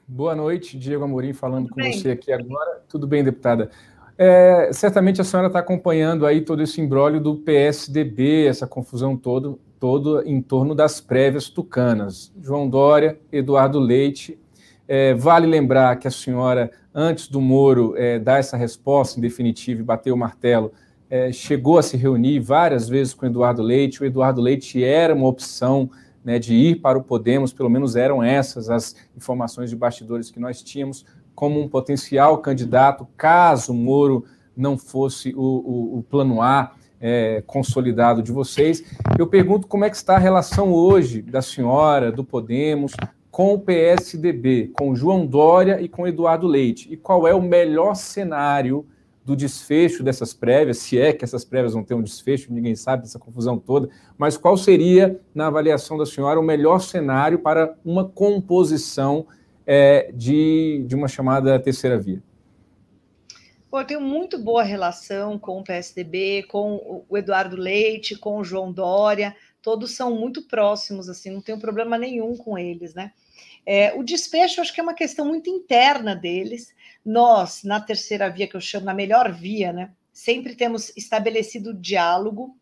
S8: Boa noite, Diego Amorim falando Tudo com bem? você aqui agora. Tudo bem, deputada? É, certamente a senhora está acompanhando aí todo esse embrólio do PSDB, essa confusão todo, todo em torno das prévias tucanas. João Dória, Eduardo Leite. É, vale lembrar que a senhora, antes do Moro é, dar essa resposta em definitivo e bater o martelo, é, chegou a se reunir várias vezes com Eduardo Leite. O Eduardo Leite era uma opção né, de ir para o Podemos, pelo menos eram essas as informações de bastidores que nós tínhamos, como um potencial candidato, caso Moro não fosse o, o, o plano A é, consolidado de vocês. Eu pergunto como é que está a relação hoje da senhora, do Podemos, com o PSDB, com João Dória e com Eduardo Leite, e qual é o melhor cenário do desfecho dessas prévias, se é que essas prévias vão ter um desfecho, ninguém sabe dessa confusão toda, mas qual seria, na avaliação da senhora, o melhor cenário para uma composição é, de, de uma chamada terceira via?
S2: eu tenho muito boa relação com o PSDB, com o Eduardo Leite, com o João Dória, todos são muito próximos, assim, não tenho problema nenhum com eles, né? É, o despecho acho que é uma questão muito interna deles, nós, na terceira via, que eu chamo, na melhor via, né, sempre temos estabelecido diálogo,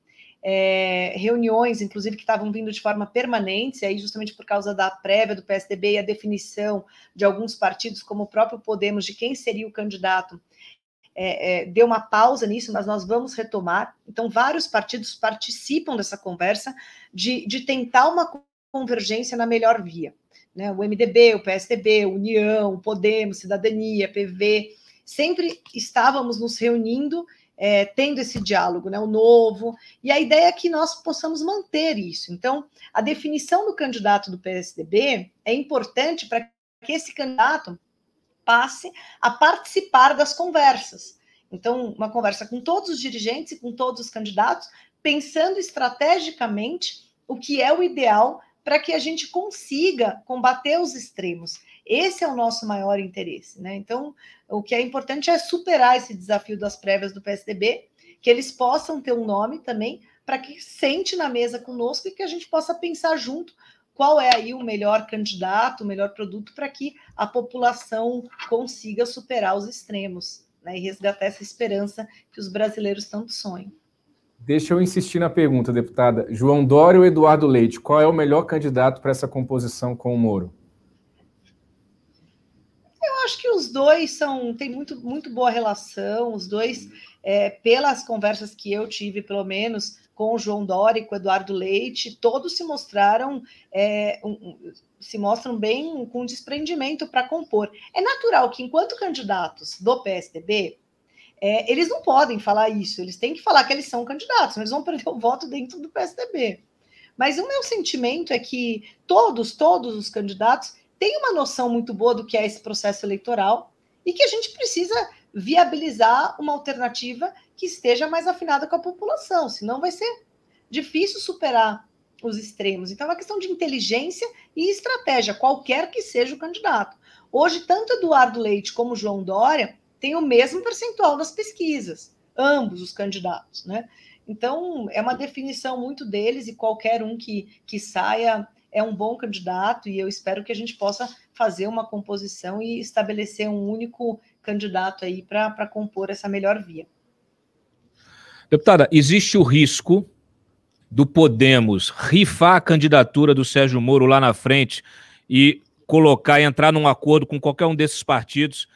S2: é, reuniões, inclusive, que estavam vindo de forma permanente, aí justamente por causa da prévia do PSDB e a definição de alguns partidos, como o próprio Podemos, de quem seria o candidato, é, é, deu uma pausa nisso, mas nós vamos retomar. Então, vários partidos participam dessa conversa de, de tentar uma convergência na melhor via né, o MDB, o PSDB, União, Podemos, Cidadania, PV, sempre estávamos nos reunindo, é, tendo esse diálogo, né, o novo, e a ideia é que nós possamos manter isso. Então, a definição do candidato do PSDB é importante para que esse candidato passe a participar das conversas. Então, uma conversa com todos os dirigentes e com todos os candidatos, pensando estrategicamente o que é o ideal para que a gente consiga combater os extremos. Esse é o nosso maior interesse. Né? Então, o que é importante é superar esse desafio das prévias do PSDB, que eles possam ter um nome também, para que sente na mesa conosco e que a gente possa pensar junto qual é aí o melhor candidato, o melhor produto para que a população consiga superar os extremos né, e resgatar essa esperança que os brasileiros tanto sonham.
S8: Deixa eu insistir na pergunta, deputada. João Dória ou Eduardo Leite, qual é o melhor candidato para essa composição com o Moro?
S2: Eu acho que os dois são têm muito, muito boa relação, os dois, é, pelas conversas que eu tive, pelo menos, com o João Dória e com o Eduardo Leite, todos se mostraram é, um, se mostram bem com desprendimento para compor. É natural que, enquanto candidatos do PSDB, é, eles não podem falar isso, eles têm que falar que eles são candidatos, Mas eles vão perder o voto dentro do PSDB. Mas o meu sentimento é que todos, todos os candidatos têm uma noção muito boa do que é esse processo eleitoral e que a gente precisa viabilizar uma alternativa que esteja mais afinada com a população, senão vai ser difícil superar os extremos. Então, é uma questão de inteligência e estratégia, qualquer que seja o candidato. Hoje, tanto Eduardo Leite como João Dória tem o mesmo percentual das pesquisas, ambos os candidatos, né? Então, é uma definição muito deles e qualquer um que, que saia é um bom candidato e eu espero que a gente possa fazer uma composição e estabelecer um único candidato aí para compor essa melhor via.
S6: Deputada, existe o risco do Podemos rifar a candidatura do Sérgio Moro lá na frente e colocar, entrar num acordo com qualquer um desses partidos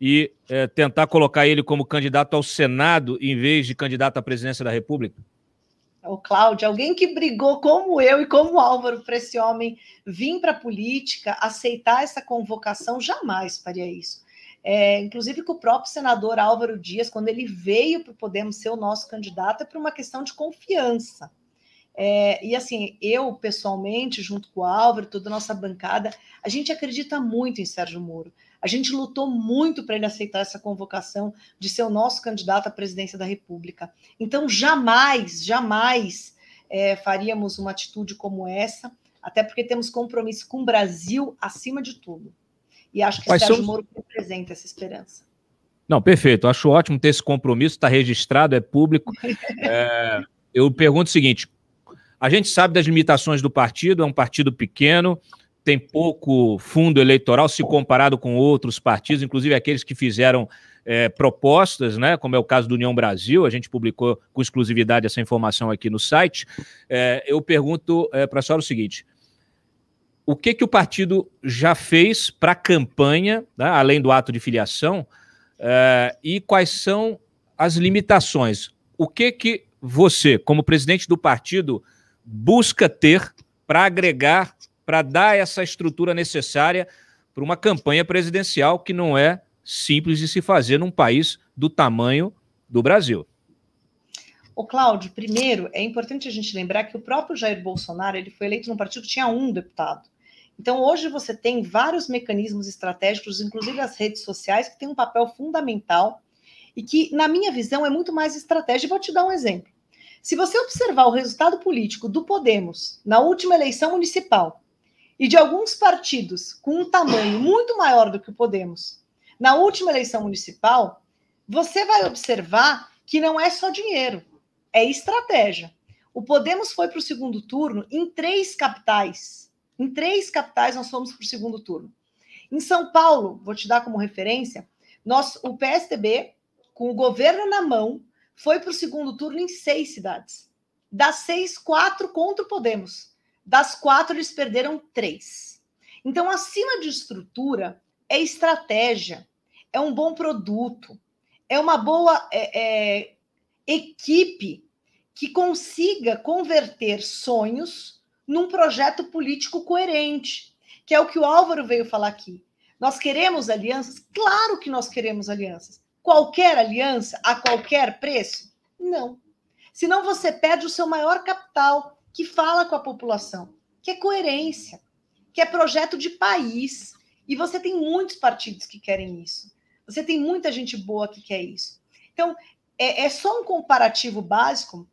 S6: e é, tentar colocar ele como candidato ao Senado em vez de candidato à presidência da República?
S2: O Cláudio, alguém que brigou como eu e como Álvaro para esse homem vir para a política, aceitar essa convocação, jamais faria isso. É, inclusive que o próprio senador Álvaro Dias, quando ele veio para o Podemos ser o nosso candidato, é por uma questão de confiança. É, e assim, eu pessoalmente, junto com o Álvaro, toda a nossa bancada, a gente acredita muito em Sérgio Moro. A gente lutou muito para ele aceitar essa convocação de ser o nosso candidato à presidência da República. Então, jamais, jamais é, faríamos uma atitude como essa, até porque temos compromisso com o Brasil acima de tudo. E acho que o Sérgio somos... Moro representa essa esperança.
S6: Não, perfeito. Acho ótimo ter esse compromisso, está registrado, é público. (laughs) É, eu pergunto o seguinte: a gente sabe das limitações do partido, é um partido pequeno, tem pouco fundo eleitoral se comparado com outros partidos, inclusive aqueles que fizeram é, propostas, né, como é o caso do União Brasil, a gente publicou com exclusividade essa informação aqui no site. É, eu pergunto é, para a senhora o seguinte: o que, que o partido já fez para a campanha, né, além do ato de filiação, é, e quais são as limitações? O que, que você, como presidente do partido, busca ter para agregar para dar essa estrutura necessária para uma campanha presidencial que não é simples de se fazer num país do tamanho do Brasil.
S2: O Cláudio, primeiro, é importante a gente lembrar que o próprio Jair Bolsonaro ele foi eleito num partido que tinha um deputado. Então, hoje você tem vários mecanismos estratégicos, inclusive as redes sociais, que têm um papel fundamental e que, na minha visão, é muito mais estratégia. Vou te dar um exemplo. Se você observar o resultado político do Podemos na última eleição municipal, e de alguns partidos com um tamanho muito maior do que o Podemos na última eleição municipal, você vai observar que não é só dinheiro, é estratégia. O Podemos foi para o segundo turno em três capitais. Em três capitais nós fomos para o segundo turno. Em São Paulo, vou te dar como referência, nós, o PSDB, com o governo na mão, foi para o segundo turno em seis cidades. Das seis, quatro contra o Podemos. Das quatro, eles perderam três. Então, acima de estrutura é estratégia, é um bom produto, é uma boa é, é, equipe que consiga converter sonhos num projeto político coerente, que é o que o Álvaro veio falar aqui. Nós queremos alianças? Claro que nós queremos alianças. Qualquer aliança, a qualquer preço? Não. Senão você perde o seu maior capital, que fala com a população, que é coerência, que é projeto de país. E você tem muitos partidos que querem isso. Você tem muita gente boa que quer isso. Então, é, é só um comparativo básico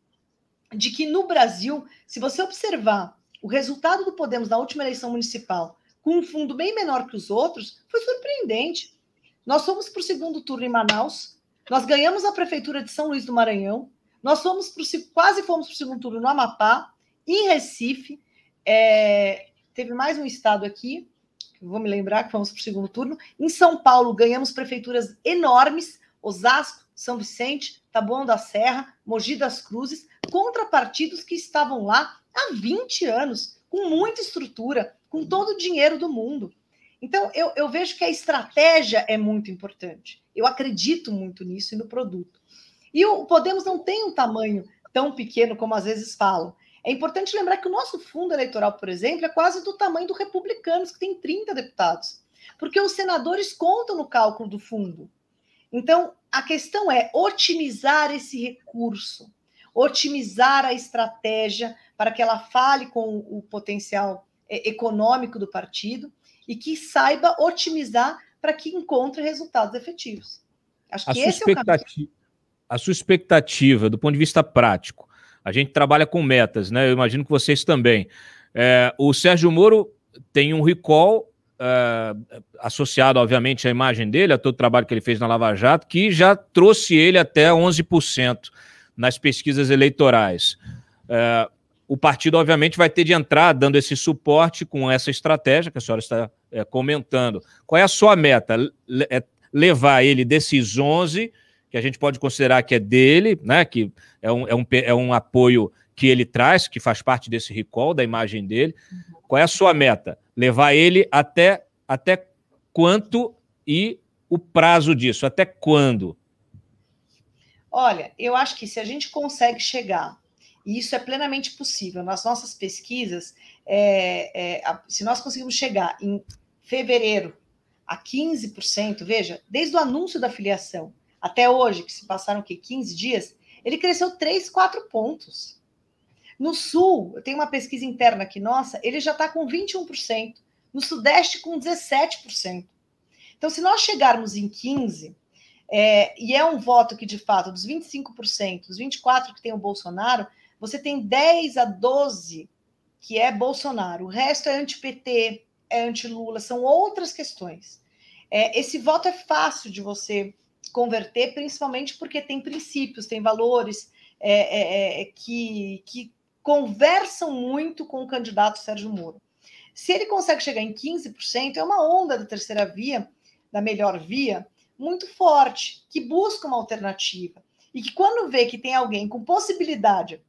S2: de que no Brasil, se você observar o resultado do Podemos na última eleição municipal, com um fundo bem menor que os outros, foi surpreendente. Nós fomos para o segundo turno em Manaus, nós ganhamos a prefeitura de São Luís do Maranhão, nós fomos pro, quase fomos para o segundo turno no Amapá, em Recife, é, teve mais um estado aqui, vou me lembrar que vamos para o segundo turno. Em São Paulo, ganhamos prefeituras enormes, Osasco, São Vicente, Taboão da Serra, Mogi das Cruzes, contra partidos que estavam lá há 20 anos, com muita estrutura, com todo o dinheiro do mundo. Então, eu, eu vejo que a estratégia é muito importante. Eu acredito muito nisso e no produto. E o Podemos não tem um tamanho tão pequeno como às vezes falam. É importante lembrar que o nosso fundo eleitoral, por exemplo, é quase do tamanho do Republicanos, que tem 30 deputados, porque os senadores contam no cálculo do fundo. Então, a questão é otimizar esse recurso, otimizar a estratégia para que ela fale com o potencial é, econômico do partido e que saiba otimizar para que encontre resultados efetivos. Acho a que esse expectativa, é o
S6: caminho. A sua expectativa, do ponto de vista prático, a gente trabalha com metas, né? Eu imagino que vocês também. É, o Sérgio Moro tem um recall é, associado, obviamente, à imagem dele, a todo o trabalho que ele fez na Lava Jato, que já trouxe ele até 11% nas pesquisas eleitorais. É, o partido, obviamente, vai ter de entrar dando esse suporte com essa estratégia que a senhora está é, comentando. Qual é a sua meta? Le é levar ele desses 11% que a gente pode considerar que é dele, né? Que é um, é um, é um apoio que ele traz, que faz parte desse recall, da imagem dele. Qual é a sua meta? Levar ele até, até quanto e o prazo disso? Até quando?
S2: Olha, eu acho que se a gente consegue chegar, e isso é plenamente possível, nas nossas pesquisas, é, é, se nós conseguimos chegar em fevereiro a 15%, veja, desde o anúncio da filiação, até hoje, que se passaram que 15 dias, ele cresceu 3, 4 pontos. No sul, tem uma pesquisa interna aqui nossa, ele já está com 21%, no sudeste com 17%. Então, se nós chegarmos em 15%, é, e é um voto que, de fato, dos 25%, dos 24% que tem o Bolsonaro, você tem 10 a 12 que é Bolsonaro, o resto é anti-PT, é anti-Lula, são outras questões. É, esse voto é fácil de você converter, principalmente porque tem princípios, tem valores é é, é, é, que, que conversam muito com o candidato Sérgio Moro. Se ele consegue chegar em 15%, é uma onda da terceira via, da melhor via, muito forte, que busca uma alternativa. E que quando vê que tem alguém com possibilidade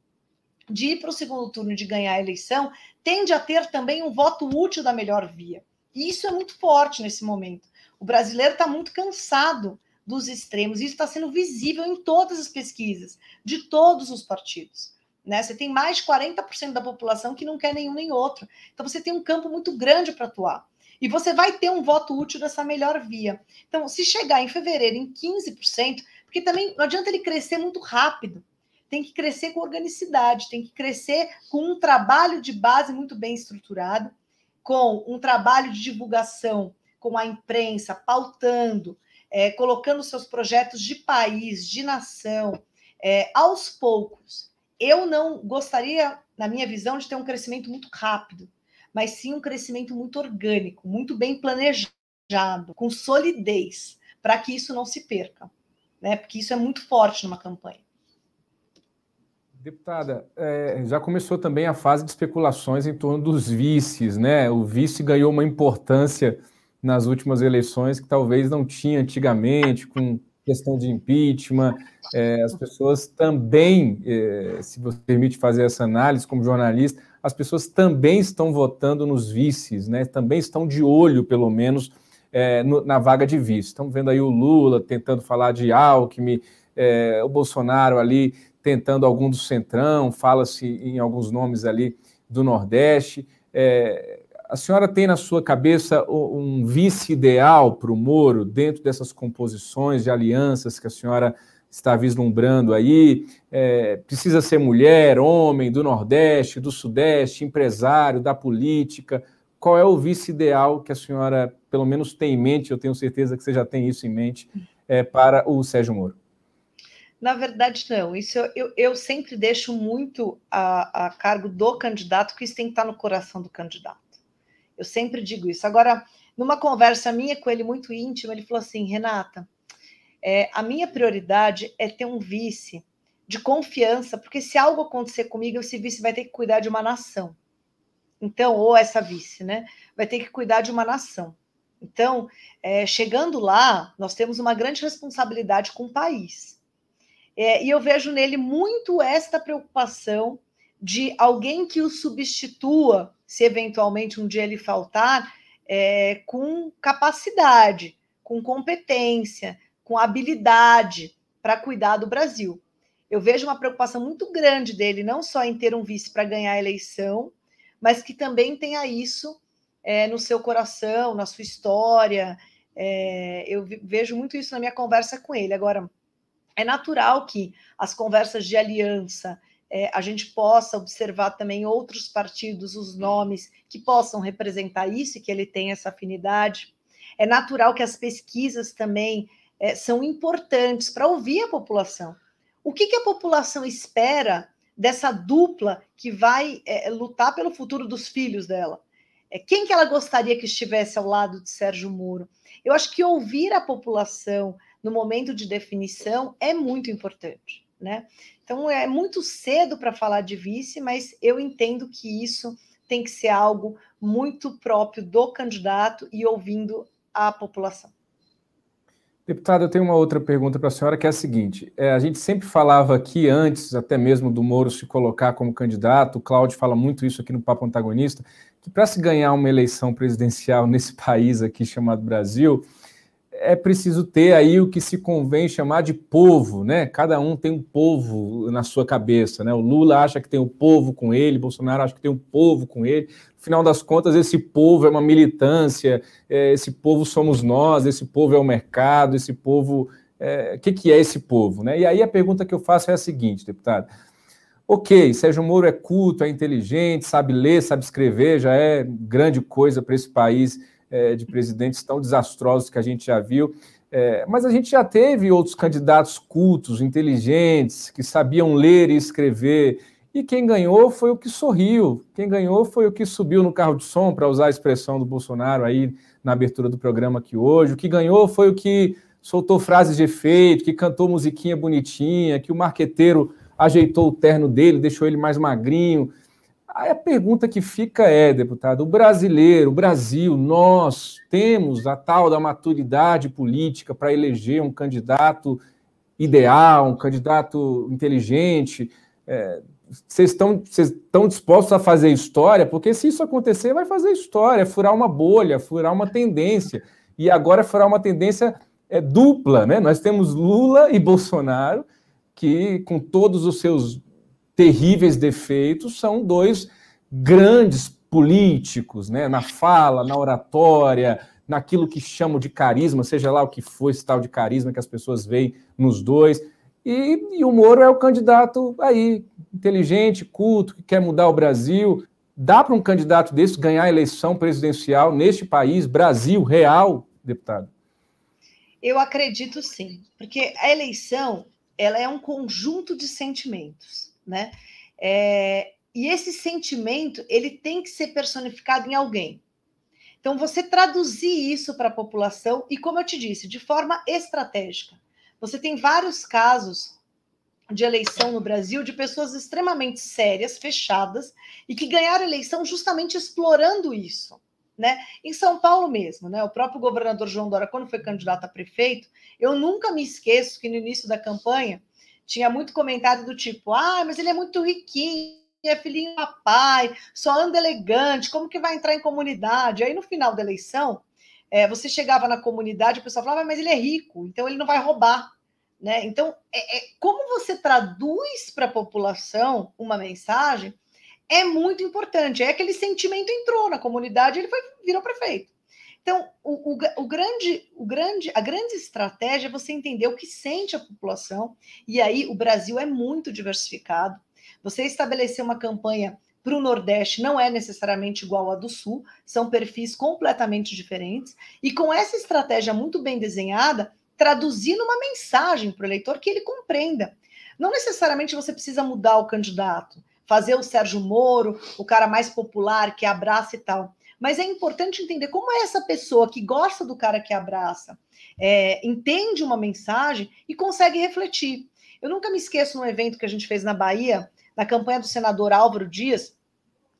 S2: de ir para o segundo turno e de ganhar a eleição, tende a ter também um voto útil da melhor via. E isso é muito forte nesse momento. O brasileiro está muito cansado dos extremos. Isso está sendo visível em todas as pesquisas, de todos os partidos. Né? Você tem mais de 40% da população que não quer nenhum nem outro. Então você tem um campo muito grande para atuar. E você vai ter um voto útil dessa melhor via. Então, se chegar em fevereiro em 15%, porque também não adianta ele crescer muito rápido. Tem que crescer com organicidade, tem que crescer com um trabalho de base muito bem estruturado, com um trabalho de divulgação com a imprensa, pautando, é, colocando seus projetos de país, de nação, é, aos poucos. Eu não gostaria, na minha visão, de ter um crescimento muito rápido, mas sim um crescimento muito orgânico, muito bem planejado, com solidez, para que isso não se perca, né? Porque isso é muito forte numa campanha.
S8: Deputada, é, já começou também a fase de especulações em torno dos vices, né? O vice ganhou uma importância nas últimas eleições que talvez não tinha antigamente, com questão de impeachment. É, as pessoas também, é, se você permite fazer essa análise como jornalista, as pessoas também estão votando nos vices, né? Também estão de olho, pelo menos, é, no, na vaga de vice. Estamos vendo aí o Lula tentando falar de Alckmin, é, o Bolsonaro ali tentando algum do centrão, fala-se em alguns nomes ali do Nordeste. É, a senhora tem na sua cabeça um vice ideal para o Moro dentro dessas composições de alianças que a senhora está vislumbrando aí? É, precisa ser mulher, homem, do Nordeste, do Sudeste, empresário, da política. Qual é o vice ideal que a senhora, pelo menos, tem em mente? Eu tenho certeza que você já tem isso em mente é, para o Sérgio Moro.
S2: Na verdade, não. Isso eu, eu, sempre deixo muito a, a cargo do candidato, que isso tem que estar no coração do candidato. Eu sempre digo isso. Agora, numa conversa minha com ele muito íntima, ele falou assim: Renata, é, a minha prioridade é ter um vice de confiança, porque se algo acontecer comigo, esse vice vai ter que cuidar de uma nação. Então, ou essa vice, né? Vai ter que cuidar de uma nação. Então, é, chegando lá, nós temos uma grande responsabilidade com o país. É, e eu vejo nele muito esta preocupação de alguém que o substitua, se eventualmente um dia ele faltar, é, com capacidade, com competência, com habilidade para cuidar do Brasil. Eu vejo uma preocupação muito grande dele, não só em ter um vice para ganhar a eleição, mas que também tenha isso é, no seu coração, na sua história. É, eu vejo muito isso na minha conversa com ele. Agora, é natural que as conversas de aliança, é, a gente possa observar também outros partidos, os nomes que possam representar isso e que ele tem essa afinidade. É natural que as pesquisas também é, são importantes para ouvir a população. O que, que, a população espera dessa dupla que vai é, lutar pelo futuro dos filhos dela? É, quem que ela gostaria que estivesse ao lado de Sérgio Moro? Eu acho que ouvir a população no momento de definição é muito importante né? Então é muito cedo para falar de vice, mas eu entendo que isso tem que ser algo muito próprio do candidato e ouvindo a população.
S8: Deputado, eu tenho uma outra pergunta para a senhora, que é a seguinte: é, a gente sempre falava aqui antes, até mesmo do Moro se colocar como candidato, o Cláudio fala muito isso aqui no Papo Antagonista, que para se ganhar uma eleição presidencial (laughs) nesse país aqui chamado Brasil, é preciso ter aí o que se convém chamar de povo, né? Cada um tem um povo na sua cabeça, né? O Lula acha que tem o um povo com ele, Bolsonaro acha que tem um povo com ele. No final das contas, esse povo é uma militância, é, esse povo somos nós, esse povo é o mercado, esse povo. É... O que, que é esse povo, né? E aí a pergunta que eu faço é a seguinte, deputado. Ok, Sérgio Moro é culto, é inteligente, sabe ler, sabe escrever, já é grande coisa para esse país é, de presidentes tão desastrosos que a gente já viu. É, mas a gente já teve outros candidatos cultos, inteligentes, que sabiam ler e escrever. E quem ganhou foi o que sorriu, quem ganhou foi o que subiu no carro de som, para usar a expressão do Bolsonaro aí na abertura do programa aqui hoje. O que ganhou foi o que soltou frases de efeito, que cantou musiquinha bonitinha, que o marqueteiro ajeitou o terno dele, deixou ele mais magrinho. Aí a pergunta que fica é, deputado, o brasileiro, o Brasil, nós temos a tal da maturidade política para eleger um candidato ideal, um candidato inteligente? É, vocês estão, vocês estão dispostos a fazer história? Porque se isso acontecer, vai fazer história, é furar uma bolha, é furar uma tendência. E agora furar uma tendência é dupla, né? Nós temos Lula e Bolsonaro, que com todos os seus terríveis defeitos, são dois grandes políticos, né? na fala, na oratória, naquilo que chamam de carisma, seja lá o que for esse tal de carisma que as pessoas veem nos dois. E, e, o Moro é o candidato aí, inteligente, culto, que quer mudar o Brasil. Dá para um candidato desse ganhar a eleição presidencial neste país, Brasil real, deputado?
S2: Eu acredito sim, porque a eleição ela é um conjunto de sentimentos né? É, e esse sentimento ele tem que ser personificado em alguém. Então você traduzir isso para a população e como eu te disse, de forma estratégica. Você tem vários casos de eleição no Brasil de pessoas extremamente sérias, fechadas e que ganharam eleição justamente explorando isso. Né? Em São Paulo mesmo, né? O próprio governador João Dória, quando foi candidato a prefeito, eu nunca me esqueço que no início da campanha tinha muito comentário do tipo: ah, mas ele é muito riquinho, é filhinho papai, só anda elegante, como que vai entrar em comunidade? Aí no final da eleição, é, você chegava na comunidade, o pessoal falava: ah, mas ele é rico, então ele não vai roubar. Né? Então, é, é como você traduz para a população uma mensagem é muito importante. É aquele sentimento entrou na comunidade, ele foi, virou prefeito. Então, o, o, o, grande, o grande, a grande estratégia é você entender o que sente a população, e aí o Brasil é muito diversificado. Você estabelecer uma campanha para o Nordeste não é necessariamente igual à do Sul, são perfis completamente diferentes, e com essa estratégia muito bem desenhada, traduzir numa mensagem para o eleitor que ele compreenda. Não necessariamente você precisa mudar o candidato, fazer o Sérgio Moro, o cara mais popular que abraça e tal mas é importante entender como é essa pessoa que gosta do cara que abraça é, entende uma mensagem e consegue refletir. Eu nunca me esqueço num evento que a gente fez na Bahia, na campanha do senador Álvaro Dias,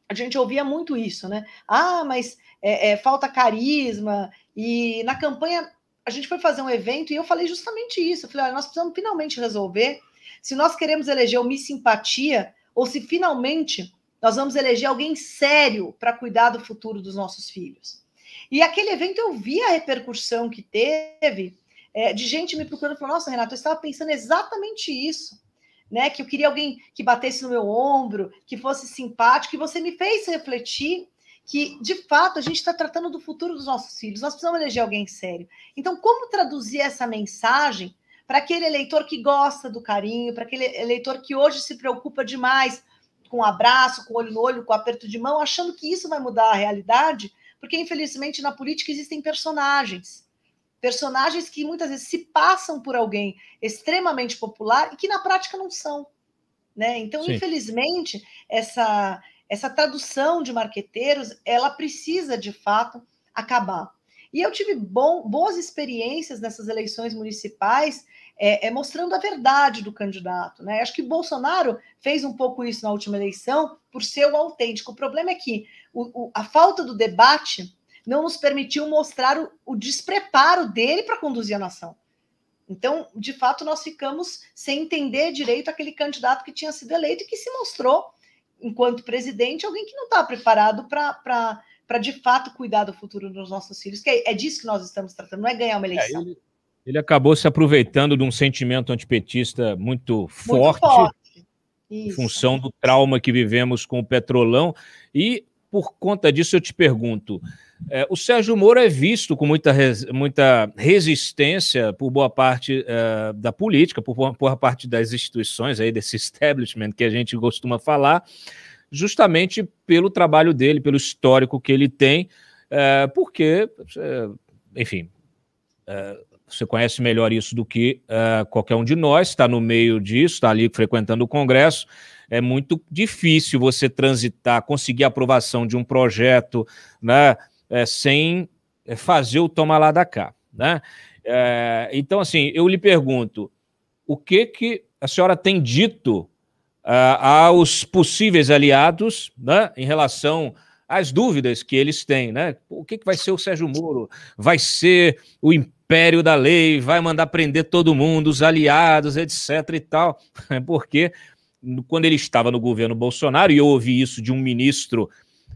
S2: a gente ouvia muito isso, né? Ah, mas é, é, falta carisma. E na campanha a gente foi fazer um evento e eu falei justamente isso. Eu falei, olha, nós precisamos finalmente resolver se nós queremos eleger o Miss Simpatia ou se finalmente nós vamos eleger alguém sério para cuidar do futuro dos nossos filhos. E aquele evento eu vi a repercussão que teve é, de gente me procurando falando: nossa, Renato, eu estava pensando exatamente isso. Né, que eu queria alguém que batesse no meu ombro, que fosse simpático, que você me fez refletir que, de fato, a gente está tratando do futuro dos nossos filhos, nós precisamos eleger alguém sério. Então, como traduzir essa mensagem para aquele eleitor que gosta do carinho, para aquele eleitor que hoje se preocupa demais com um abraço, com olho no olho, com aperto de mão, achando que isso vai mudar a realidade, porque infelizmente na política existem personagens. Personagens que muitas vezes se passam por alguém extremamente popular e que na prática não são. Né? Então, Sim. infelizmente, essa, essa tradução de marqueteiros ela precisa de fato acabar. E eu tive bom, boas experiências nessas eleições municipais é, é, mostrando a verdade do candidato. Né? Acho que Bolsonaro fez um pouco isso na última eleição por ser o autêntico. O problema é que o, o, a falta do debate não nos permitiu mostrar o, o despreparo dele para conduzir a nação. Então, de fato, nós ficamos sem entender direito aquele candidato que tinha sido eleito e que se mostrou, enquanto presidente, alguém que não está preparado para, de fato, cuidar do futuro dos nossos filhos. Que é, é disso que nós estamos tratando, não é ganhar uma é, eleição. É, ele
S6: ele acabou se aproveitando de um sentimento antipetista muito, muito forte, em função do trauma que vivemos com o Petrolão. E, por conta disso, eu te pergunto: é, o Sérgio Moro é visto com muita, res, muita resistência por boa parte é, da política, por boa parte das instituições, aí, desse establishment que a gente costuma falar, justamente pelo trabalho dele, pelo histórico que ele tem, é, porque, enfim você conhece melhor isso do que uh, qualquer um de nós, está no meio disso, está ali frequentando o Congresso. É muito difícil você transitar, conseguir aprovação de um projeto né, é, sem eh, fazer o toma lá da cá. Né? É, então, assim, eu lhe pergunto, o que, que a senhora tem dito uh, aos possíveis aliados né, em relação às dúvidas que eles têm, né? O que, que vai ser o Sérgio Moro? Vai ser o imposto império da lei, vai mandar prender todo mundo, os aliados, etc e tal. (laughs) Porque quando ele estava no governo Bolsonaro, e eu ouvi isso de um ministro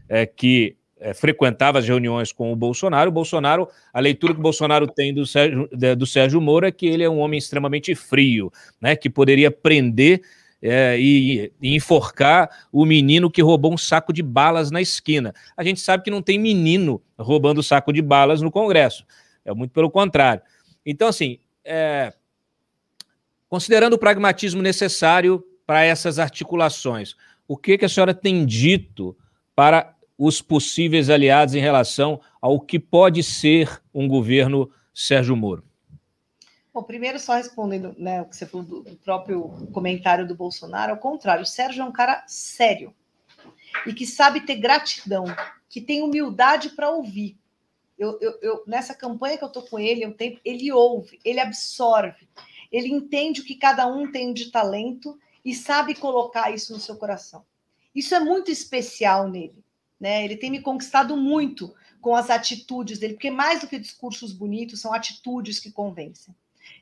S6: é, que é, frequentava as reuniões com o Bolsonaro, o Bolsonaro, a leitura que o Bolsonaro tem do Sérgio, do Sérgio Moro é que ele é um homem extremamente frio, né, que poderia prender é, e, e, enforcar o menino que roubou um saco de balas na esquina. A gente sabe que não tem menino roubando saco de balas no Congresso, é muito pelo contrário. Então, assim, é, considerando o pragmatismo necessário para essas articulações, o que, que a senhora tem dito para os possíveis aliados em relação ao que pode ser um governo Sérgio Moro?
S2: Bom, primeiro só respondendo né, o que você falou do, do, próprio comentário do Bolsonaro, ao contrário, o Sérgio é um cara sério e que sabe ter gratidão, que tem humildade para ouvir eu, eu, eu, nessa campanha que eu estou com ele, eu tenho, ele ouve, ele absorve, ele entende o que cada um tem de talento e sabe colocar isso no seu coração. Isso é muito especial nele. Né? Ele tem me conquistado muito com as atitudes dele, porque mais do que discursos bonitos, são atitudes que convencem.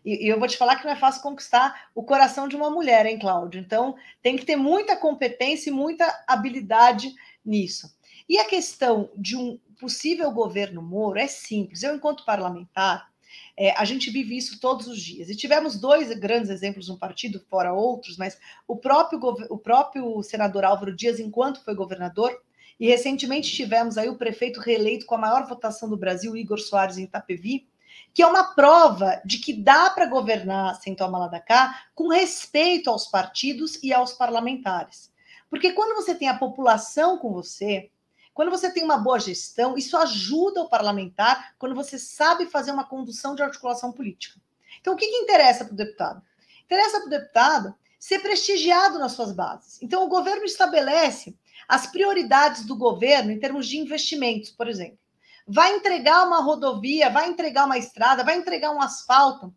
S2: E, e eu vou te falar que não é fácil conquistar o coração de uma mulher, hein, Cláudio? Então, tem que ter muita competência e muita habilidade nisso. E a questão de um, possível governo Moro é simples. Eu, enquanto parlamentar, é, a gente vive isso todos os dias. E tivemos dois grandes exemplos no partido, fora outros, mas o próprio, o próprio senador Álvaro Dias, enquanto foi governador, e recentemente tivemos aí o prefeito reeleito com a maior votação do Brasil, Igor Soares, em Itapevi, que é uma prova de que dá para governar sem tomar lá da cá, com respeito aos partidos e aos parlamentares. Porque quando você tem a população com você, quando você tem uma boa gestão, isso ajuda o parlamentar quando você sabe fazer uma condução de articulação política. Então, o que, que interessa para o deputado? Interessa para o deputado ser prestigiado nas suas bases. Então, o governo estabelece as prioridades do governo em termos de investimentos, por exemplo. Vai entregar uma rodovia, vai entregar uma estrada, vai entregar um asfalto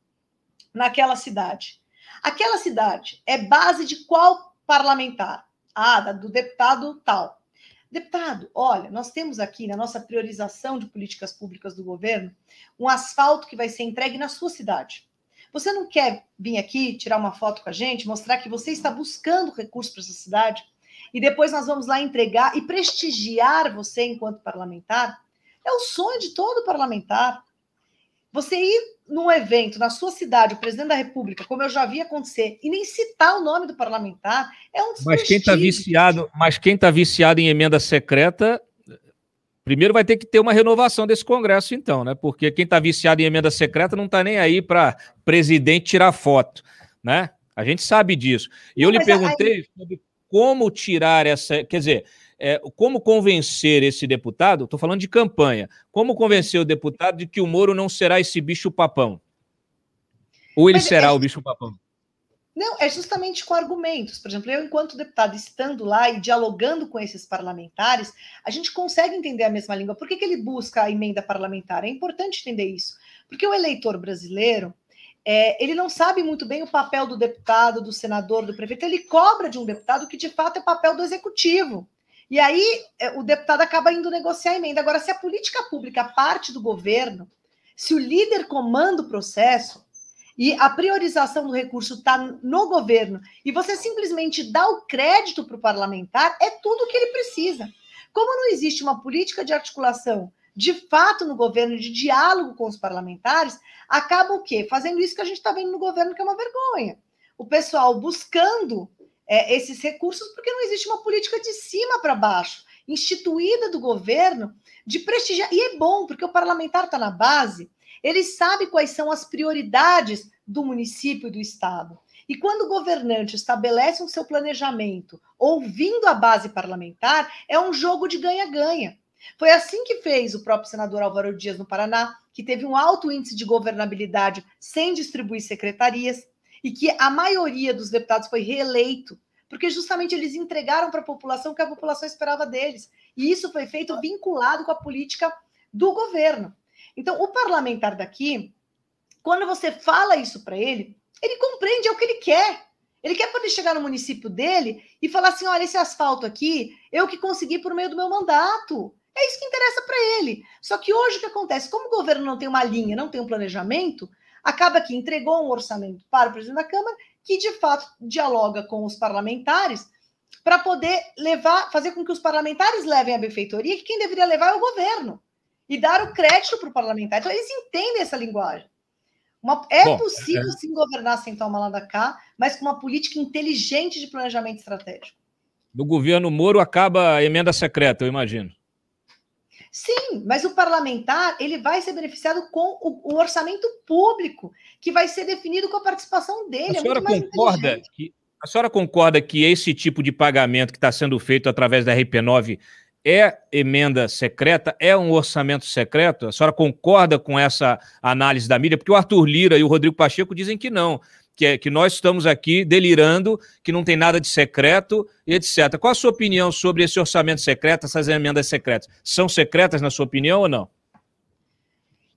S2: naquela cidade. Aquela cidade é base de qual parlamentar? Ah, do deputado tal. Deputado, olha, nós temos aqui na nossa priorização de políticas públicas do governo um asfalto que vai ser entregue na sua cidade. Você não quer vir aqui tirar uma foto com a gente, mostrar que você está buscando recursos para essa cidade e depois nós vamos lá entregar e prestigiar você enquanto parlamentar? É o sonho de todo parlamentar. Você ir num evento na sua cidade, o presidente da República, como eu já vi acontecer, e nem citar o nome do parlamentar, é um mas
S6: quem tá viciado Mas quem está viciado em emenda secreta, primeiro vai ter que ter uma renovação desse Congresso, então, né? Porque quem está viciado em emenda secreta não está nem aí para presidente tirar foto, né? A gente sabe disso. E eu lhe perguntei aí... sobre como tirar essa. Quer dizer, é, como convencer esse deputado, estou falando de campanha, como convencer o deputado de que o Moro não será esse bicho-papão? Ou ele Mas será é, o bicho-papão?
S2: Não, é justamente com argumentos. Por exemplo, eu, enquanto deputado, estando lá e dialogando com esses parlamentares, a gente consegue entender a mesma língua. Por que, que ele busca a emenda parlamentar? É importante entender isso. Porque o eleitor brasileiro, é, ele não sabe muito bem o papel do deputado, do senador, do prefeito. Ele cobra de um deputado que, de fato, é papel do executivo. E aí é, o deputado acaba indo negociar a emenda. Agora, se a política pública parte do governo, se o líder comanda o processo e a priorização do recurso está no governo e você simplesmente dá o crédito para o parlamentar, é tudo o que ele precisa. Como não existe uma política de articulação de fato no governo, de diálogo com os parlamentares, acaba o quê? Fazendo isso que a gente está vendo no governo, que é uma vergonha. O pessoal buscando é, esses recursos porque não existe uma política de cima para baixo, instituída do governo, de prestigiar. E é bom, porque o parlamentar está na base, ele sabe quais são as prioridades do município e do estado. E quando o governante estabelece um seu planejamento ouvindo a base parlamentar, é um jogo de ganha-ganha. Foi assim que fez o próprio senador Álvaro Dias no Paraná, que teve um alto índice de governabilidade sem distribuir secretarias e que a maioria dos deputados foi reeleito, porque justamente eles entregaram para a população o que a população esperava deles. E isso foi feito vinculado com a política do governo. Então, o parlamentar daqui, quando você fala isso para ele, ele compreende é o que ele quer. Ele quer poder chegar no município dele e falar assim: olha, esse asfalto aqui, eu que consegui por meio do meu mandato. É isso que interessa para ele. Só que hoje o que acontece? Como o governo não tem uma linha, não tem um planejamento, acaba que entregou um orçamento para o presidente da Câmara, que de fato dialoga com os parlamentares para poder levar, fazer com que os parlamentares levem a benfeitoria, que quem deveria levar é o governo, e dar o crédito para o parlamentar. Então, eles entendem essa linguagem. Uma, é Bom, possível é... sim governar sem tomar lá da cá, mas com uma política inteligente de planejamento estratégico.
S6: No governo Moro acaba a emenda secreta, eu imagino.
S2: Sim, mas o parlamentar ele vai ser beneficiado com o, o orçamento público, que vai ser definido com a participação dele. A é senhora é concorda
S6: que a senhora concorda que esse tipo de pagamento que está sendo feito através da RP9 é emenda secreta, é um orçamento secreto? A senhora concorda com essa análise da mídia? Porque o Arthur Lira e o Rodrigo Pacheco dizem que não que, é, que nós estamos aqui delirando, que não tem nada de secreto e etc. Qual a sua opinião sobre esse orçamento secreto, essas emendas secretas? São secretas, na sua opinião, ou não?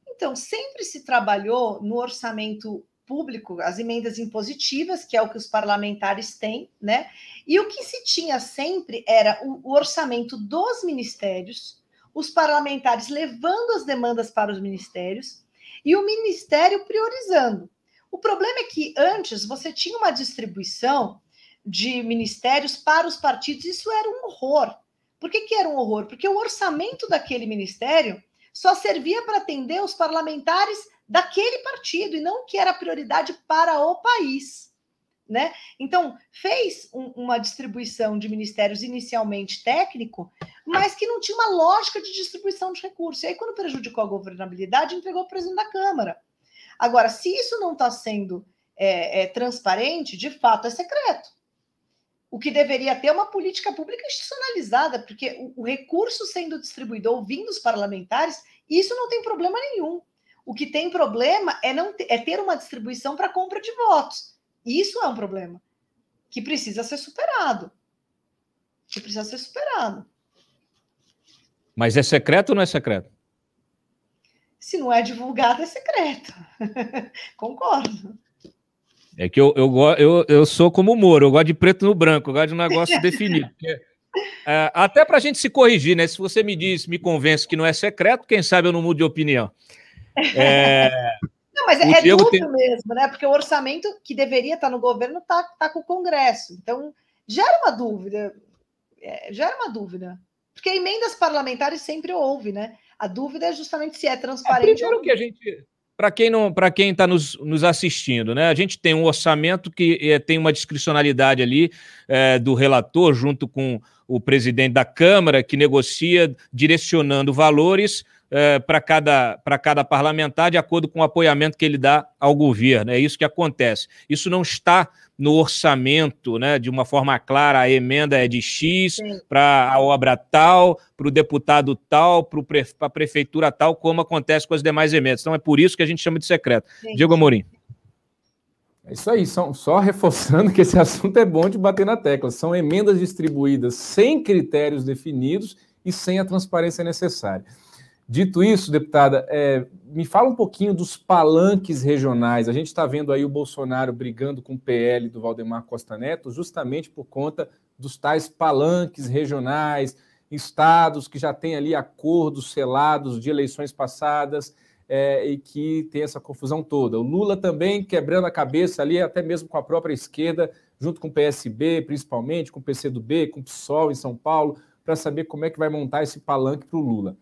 S2: Então, sempre se trabalhou no orçamento público as emendas impositivas, que é o que os parlamentares têm, né? E o que se tinha sempre era o, o orçamento dos ministérios, os parlamentares levando as demandas para os ministérios e o ministério priorizando. O problema é que antes você tinha uma distribuição de ministérios para os partidos, isso era um horror. Por que, que era um horror? Porque o orçamento daquele ministério só servia para atender os parlamentares daquele partido e não que era prioridade para o país. Né? Então, fez um, uma distribuição de ministérios inicialmente técnico, mas que não tinha uma lógica de distribuição de recursos. E aí, quando prejudicou a governabilidade, entregou ao presidente da Câmara. Agora, se isso não está sendo é, é, transparente, de fato é secreto. O que deveria ter é uma política pública institucionalizada, porque o, o recurso sendo distribuído, ouvindo os parlamentares, isso não tem problema nenhum. O que tem problema é, não é ter uma distribuição para compra de votos. Isso é um problema que precisa ser superado. Que precisa ser superado.
S6: Mas é secreto ou não é secreto?
S2: se não é divulgado, é secreto. (laughs) Concordo.
S6: É que eu, eu, eu, eu sou como o Moro, eu gosto de preto no branco, eu gosto de um negócio (laughs) definido. Porque, é, até para a gente se corrigir, né? Se você me diz, me convence que não é secreto, quem sabe eu não mudo de opinião.
S2: (laughs) É... Não, mas é, o é Diego tem... mesmo, né? Porque o orçamento que deveria estar no governo está tá com o Congresso. Então, gera uma dúvida. É, gera uma dúvida. Porque emendas parlamentares sempre houve, né? A dúvida é justamente se é, é transparente. É, primeiro ou... que a gente
S6: para quem não, para quem está nos, nos assistindo, né? A gente tem um orçamento que é, tem uma discricionalidade ali é, do relator junto com o presidente da Câmara, que negocia direcionando valores eh, para cada, cada parlamentar de acordo com o apoiamento que ele dá ao governo. É isso que acontece. Isso não está no orçamento, né, de uma forma clara, a emenda é de X para a obra tal, para o deputado tal, para pre a prefeitura tal, como acontece com as demais emendas. Então é por isso que a gente chama de secreto. Sim. Diego Amorim.
S8: É isso aí, só reforçando que esse (laughs) assunto é bom de bater na tecla. São emendas distribuídas sem critérios definidos e sem a transparência necessária. Dito isso, deputada, é, me fala um pouquinho dos palanques regionais. A gente está vendo aí o Bolsonaro brigando com o PL do Valdemar Costa Neto, justamente por conta dos tais palanques regionais, estados que já têm ali acordos selados de eleições passadas é, e que tem essa confusão toda. O Lula também quebrando a cabeça ali, até mesmo com a própria esquerda, junto com o PSB, principalmente, com o PCdoB, com o PSOL em São Paulo, para saber como é que vai montar esse palanque para o Lula.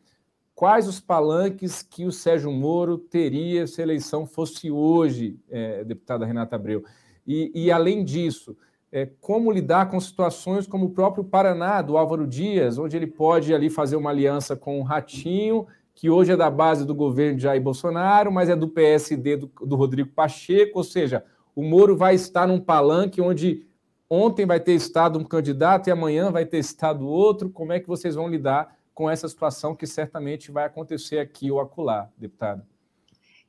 S8: Quais os palanques que o Sérgio Moro teria se a eleição fosse hoje, é, deputada Renata Abreu? E, e além disso, é, como lidar com situações como o próprio Paraná, do Álvaro Dias, onde ele pode ali fazer uma aliança com o Ratinho que hoje é da base do governo de Jair Bolsonaro, mas é do PSD do, do Rodrigo Pacheco, ou seja, o Moro vai estar num palanque onde ontem vai ter estado um candidato e amanhã vai ter estado outro. Como é que vocês vão lidar com essa situação que certamente vai acontecer aqui ou acolá, deputado?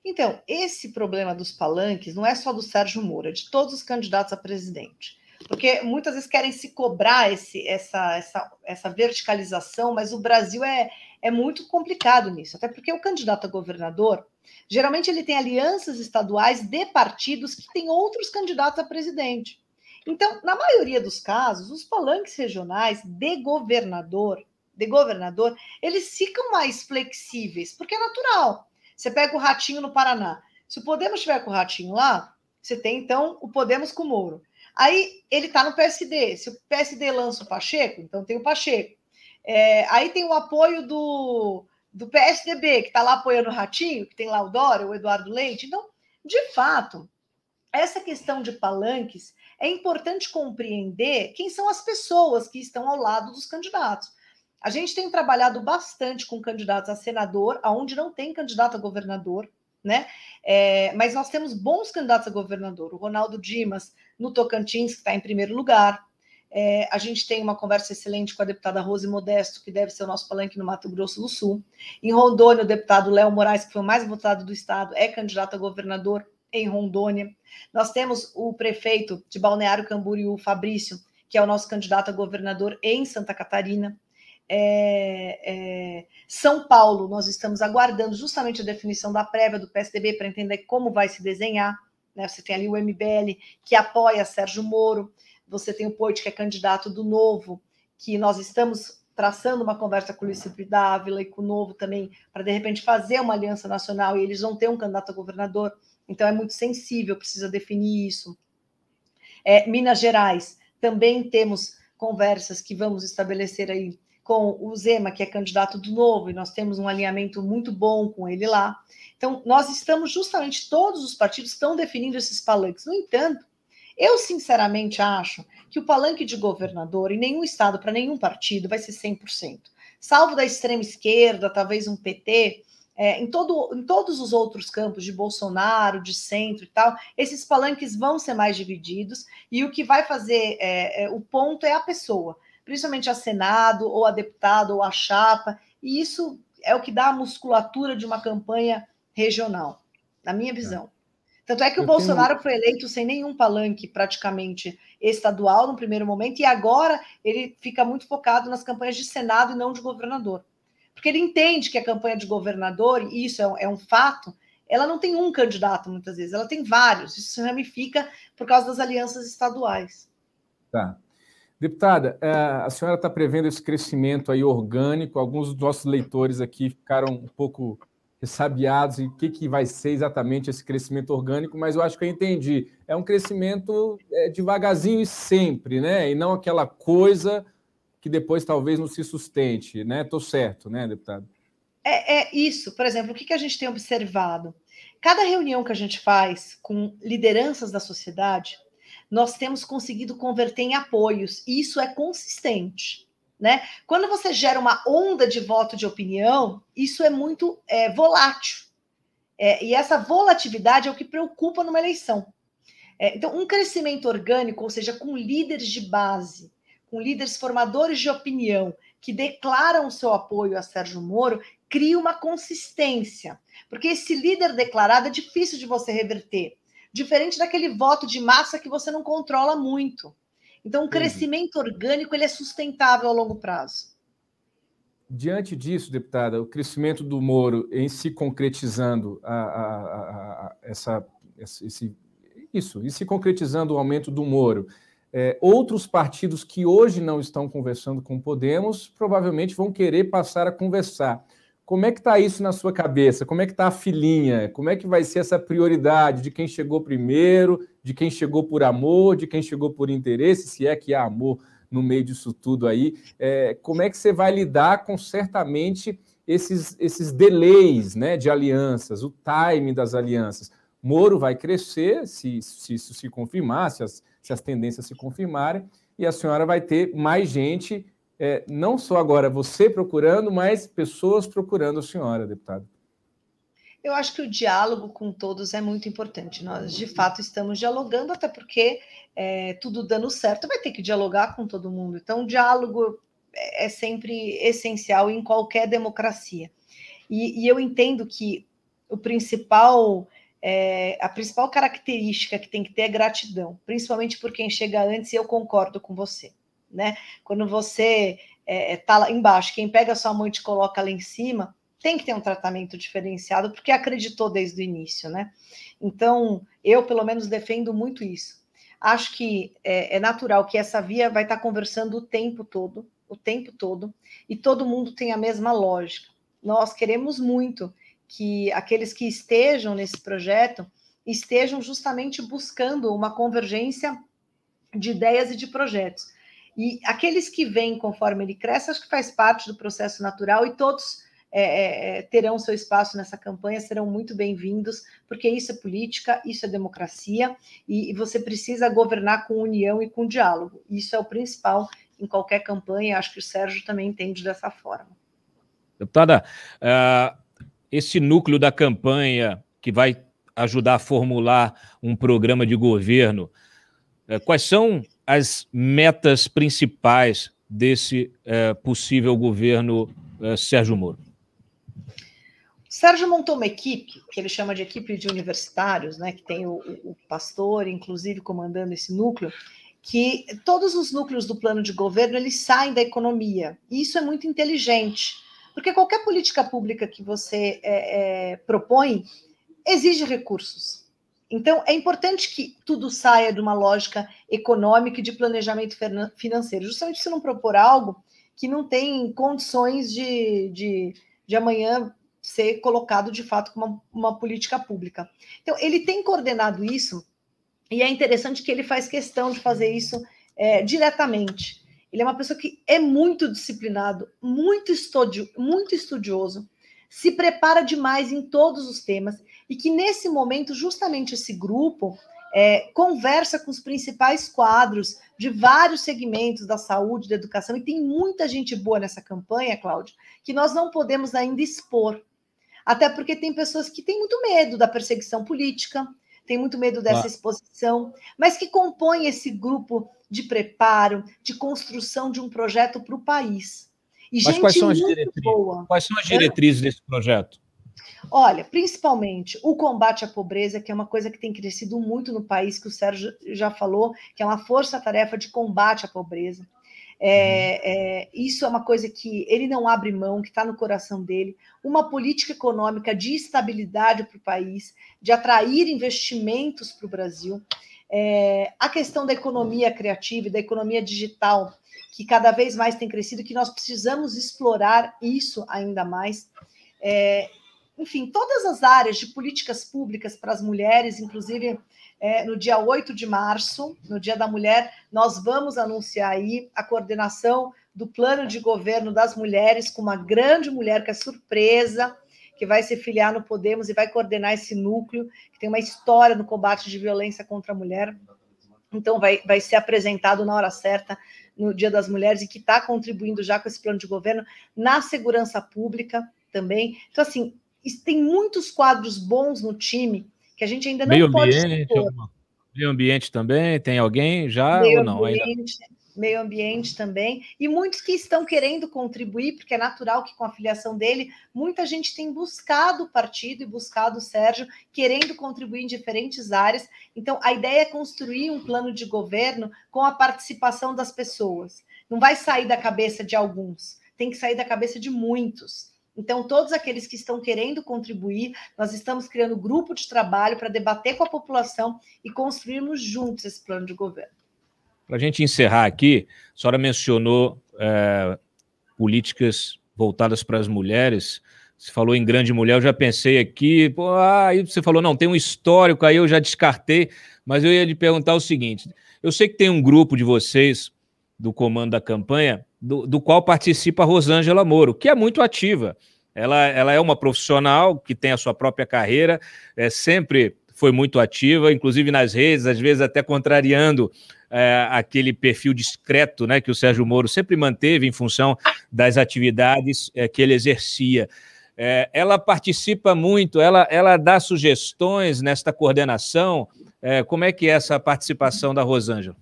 S2: Então, esse problema dos palanques não é só do Sérgio Moro, é de todos os candidatos a presidente. Porque muitas vezes querem se cobrar esse, essa, essa, essa verticalização, mas o Brasil é, é muito complicado nisso, até porque o candidato a governador, geralmente ele tem alianças estaduais de partidos que têm outros candidatos a presidente. Então, na maioria dos casos, os palanques regionais de governador, de governador, eles ficam mais flexíveis, porque é natural. Você pega o ratinho no Paraná. Se o Podemos estiver com o ratinho lá, você tem então o Podemos com o Moro. Aí ele está no PSD. Se o PSD lança o Pacheco, então tem o Pacheco. É, aí tem o apoio do, do PSDB, que está lá apoiando o Ratinho, que tem lá o Dória, o Eduardo Leite. Então, de fato, essa questão de palanques é importante compreender quem são as pessoas que estão ao lado dos candidatos. A gente tem trabalhado bastante com candidatos a senador, aonde não tem candidato a governador, né? É, mas nós temos bons candidatos a governador. O Ronaldo Dimas, no Tocantins, que está em primeiro lugar. É, a gente tem uma conversa excelente com a deputada Rose Modesto, que deve ser o nosso palanque no Mato Grosso do Sul. Em Rondônia, o deputado Léo Moraes, que foi o mais votado do estado, é candidato a governador em Rondônia. Nós temos o prefeito de Balneário Camboriú, Fabrício, que é o nosso candidato a governador em Santa Catarina. É, é, São Paulo, nós estamos aguardando justamente a definição da prévia do PSDB para entender como vai se desenhar. Né? Você tem ali o MBL, que apoia Sérgio Moro. Você tem o Poit, que é candidato do Novo, que nós estamos traçando uma conversa com o Luiz Cipri Dávila e com o Novo também, para de repente fazer uma aliança nacional e eles vão ter um candidato a governador. Então é muito sensível, precisa definir isso. É, Minas Gerais, também temos conversas que vamos estabelecer aí com o Zema, que é candidato do Novo, e nós temos um alinhamento muito bom com ele lá. Então, nós estamos justamente, todos os partidos estão definindo esses palanques. No entanto, eu, sinceramente, acho que o palanque de governador em nenhum estado, para nenhum partido, vai ser 100%. Salvo da extrema esquerda, talvez um PT, é, em, todo, em todos os outros campos, de Bolsonaro, de centro e tal, esses palanques vão ser mais divididos e o que vai fazer é, é, o ponto é a pessoa, principalmente a Senado, ou a deputado, ou a chapa, e isso é o que dá a musculatura de uma campanha regional, na minha é. visão. Tanto é que eu o Bolsonaro foi eleito sem nenhum palanque praticamente estadual no primeiro momento, e agora ele fica muito focado nas campanhas de Senado e não de governador. Porque ele entende que a campanha de governador, e isso é, é um fato, ela não tem um candidato muitas vezes, ela tem vários. Isso se ramifica por causa das alianças estaduais.
S8: Tá. Deputada, é, a senhora está prevendo esse crescimento aí orgânico. Alguns dos nossos leitores aqui ficaram um pouco sabiados e o que, que vai ser exatamente esse crescimento orgânico, mas eu acho que eu entendi. É um crescimento é, devagarzinho e sempre, né? E não aquela coisa que depois talvez não se sustente, né? Estou certo, né, deputado?
S2: É, é, isso. Por exemplo, o que, que a gente tem observado? Cada reunião que a gente faz com lideranças da sociedade, nós temos conseguido converter em apoios, e isso é consistente. Né? Quando você gera uma onda de voto de opinião, isso é muito é, volátil. É, e essa volatilidade é o que preocupa numa eleição. É, então, um crescimento orgânico, ou seja, com líderes de base, com líderes formadores de opinião, que declaram seu apoio a Sérgio Moro, cria uma consistência. Porque esse líder declarado é difícil de você reverter. Diferente daquele voto de massa que você não controla muito. Então, o crescimento orgânico ele é sustentável a longo prazo.
S8: Diante disso, deputada, o crescimento do Moro em se concretizando a, a, a, essa, esse, isso, e se concretizando o aumento do Moro, é, outros partidos que hoje não estão conversando com o Podemos provavelmente vão querer passar a conversar. Como é que está isso na sua cabeça? Como é que está a filhinha? Como é que vai ser essa prioridade de quem chegou primeiro, de quem chegou por amor, de quem chegou por interesse, se é que há amor no meio disso tudo aí? É, como é que você vai lidar com certamente esses, esses delays né, de alianças, o time das alianças? Moro vai crescer, se, se isso se confirmar, se as, se as tendências se confirmarem, e a senhora vai ter mais gente é, não só agora você procurando, mas pessoas procurando a senhora, deputada.
S2: Eu acho que o diálogo com todos é muito importante. Nós, de fato, estamos dialogando, até porque é, tudo dando certo vai ter que dialogar com todo mundo. Então, o diálogo é sempre essencial em qualquer democracia. E, e eu entendo que o principal, é, a principal característica que tem que ter é gratidão, principalmente por quem chega antes, e eu concordo com você né? Quando você está é, é tá lá embaixo, quem pega a sua mão e te coloca lá em cima, tem que ter um tratamento diferenciado, porque acreditou desde o início, né? Então, eu, pelo menos, defendo muito isso. Acho que é, é natural que essa via vai estar tá conversando o tempo todo, o tempo todo, e todo mundo tem a mesma lógica. Nós queremos muito que aqueles que estejam nesse projeto estejam justamente buscando uma convergência de ideias e de projetos. E aqueles que vêm conforme ele cresce, acho que faz parte do processo natural e todos é, é, é, terão seu espaço nessa campanha, serão muito bem-vindos, porque isso é política, isso é democracia e, e você precisa governar com união e com diálogo. Isso é o principal em qualquer campanha, acho que o Sérgio também entende dessa forma.
S6: Deputada, uh, esse núcleo da campanha que vai ajudar a formular um programa de governo, uh, quais são as metas principais desse é, possível governo é, Sérgio Moro?
S2: Sérgio montou uma equipe, que ele chama de equipe de universitários, né, que tem o, o pastor, inclusive, comandando esse núcleo, que todos os núcleos do plano de governo eles saem da economia. E isso é muito inteligente, porque qualquer política pública que você é, propõe exige recursos. Então, é importante que tudo saia de uma lógica econômica e de planejamento financeiro, justamente se não propor algo que não tem condições de, de, de amanhã ser colocado de fato como uma, uma política pública. Então, ele tem coordenado isso, e é interessante que ele faz questão de fazer isso é, diretamente. Ele é uma pessoa que é muito disciplinado, muito, estudio, muito estudioso, se prepara demais em todos os temas e que nesse momento justamente esse grupo é, conversa com os principais quadros de vários segmentos da saúde, da educação, e tem muita gente boa nessa campanha, Cláudio, que nós não podemos ainda expor. Até porque tem pessoas que têm muito medo da perseguição política, tem muito medo dessa exposição, mas que compõem esse grupo de preparo, de construção de um projeto para o país. E Mas quais são,
S6: quais são as é? diretrizes? desse projeto?
S2: Olha, principalmente o combate à pobreza, que é uma coisa que tem crescido muito no país, que o Sérgio já falou, que é uma força-tarefa de combate à pobreza. É, uhum. é, isso é uma coisa que ele não abre mão, que está no coração dele. Uma política econômica de estabilidade para o país, de atrair investimentos para o Brasil. É, a questão da economia criativa e da economia digital, que cada vez mais tem crescido, que nós precisamos explorar isso ainda mais. É, enfim, todas as áreas de políticas públicas para as mulheres, inclusive é, no dia 8 de março, no Dia da Mulher, nós vamos anunciar aí a coordenação do plano de governo das mulheres com uma grande mulher que é surpresa, que vai se filiar no Podemos e vai coordenar esse núcleo, que tem uma história no combate de violência contra a mulher. Então, vai, vai ser apresentado na hora certa no Dia das Mulheres e que está contribuindo já com esse plano de governo na segurança pública também. Então, assim, tem muitos quadros bons no time que a gente ainda não meio pode ambiente,
S6: Meio ambiente também, tem alguém já meio ou não?
S2: Ambiente, ainda? meio ambiente também, e muitos que estão querendo contribuir, porque é natural que com a filiação dele, muita gente tem buscado o partido e buscado o Sérgio, querendo contribuir em diferentes áreas. Então, a ideia é construir um plano de governo com a participação das pessoas. Não vai sair da cabeça de alguns, tem que sair da cabeça de muitos. Então, todos aqueles que estão querendo contribuir, nós estamos criando grupo de trabalho para debater com a população e construirmos juntos esse plano de governo.
S6: Para a gente encerrar aqui, a senhora mencionou é, políticas voltadas para as mulheres. Você falou em grande mulher, eu já pensei aqui. Pô, ah, aí você falou, não, tem um histórico, aí eu já descartei, mas eu ia lhe perguntar o seguinte: eu sei que tem um grupo de vocês do comando da campanha, do, do qual participa a Rosângela Moro, que é muito ativa. Ela, ela é uma profissional que tem a sua própria carreira, é sempre foi muito ativa, inclusive nas redes, às vezes até contrariando é, aquele perfil discreto né, que o Sérgio Moro sempre manteve em função das atividades é, que ele exercia. É, ela participa muito, ela, ela dá sugestões nesta coordenação. É, como é que é essa participação da Rosângela?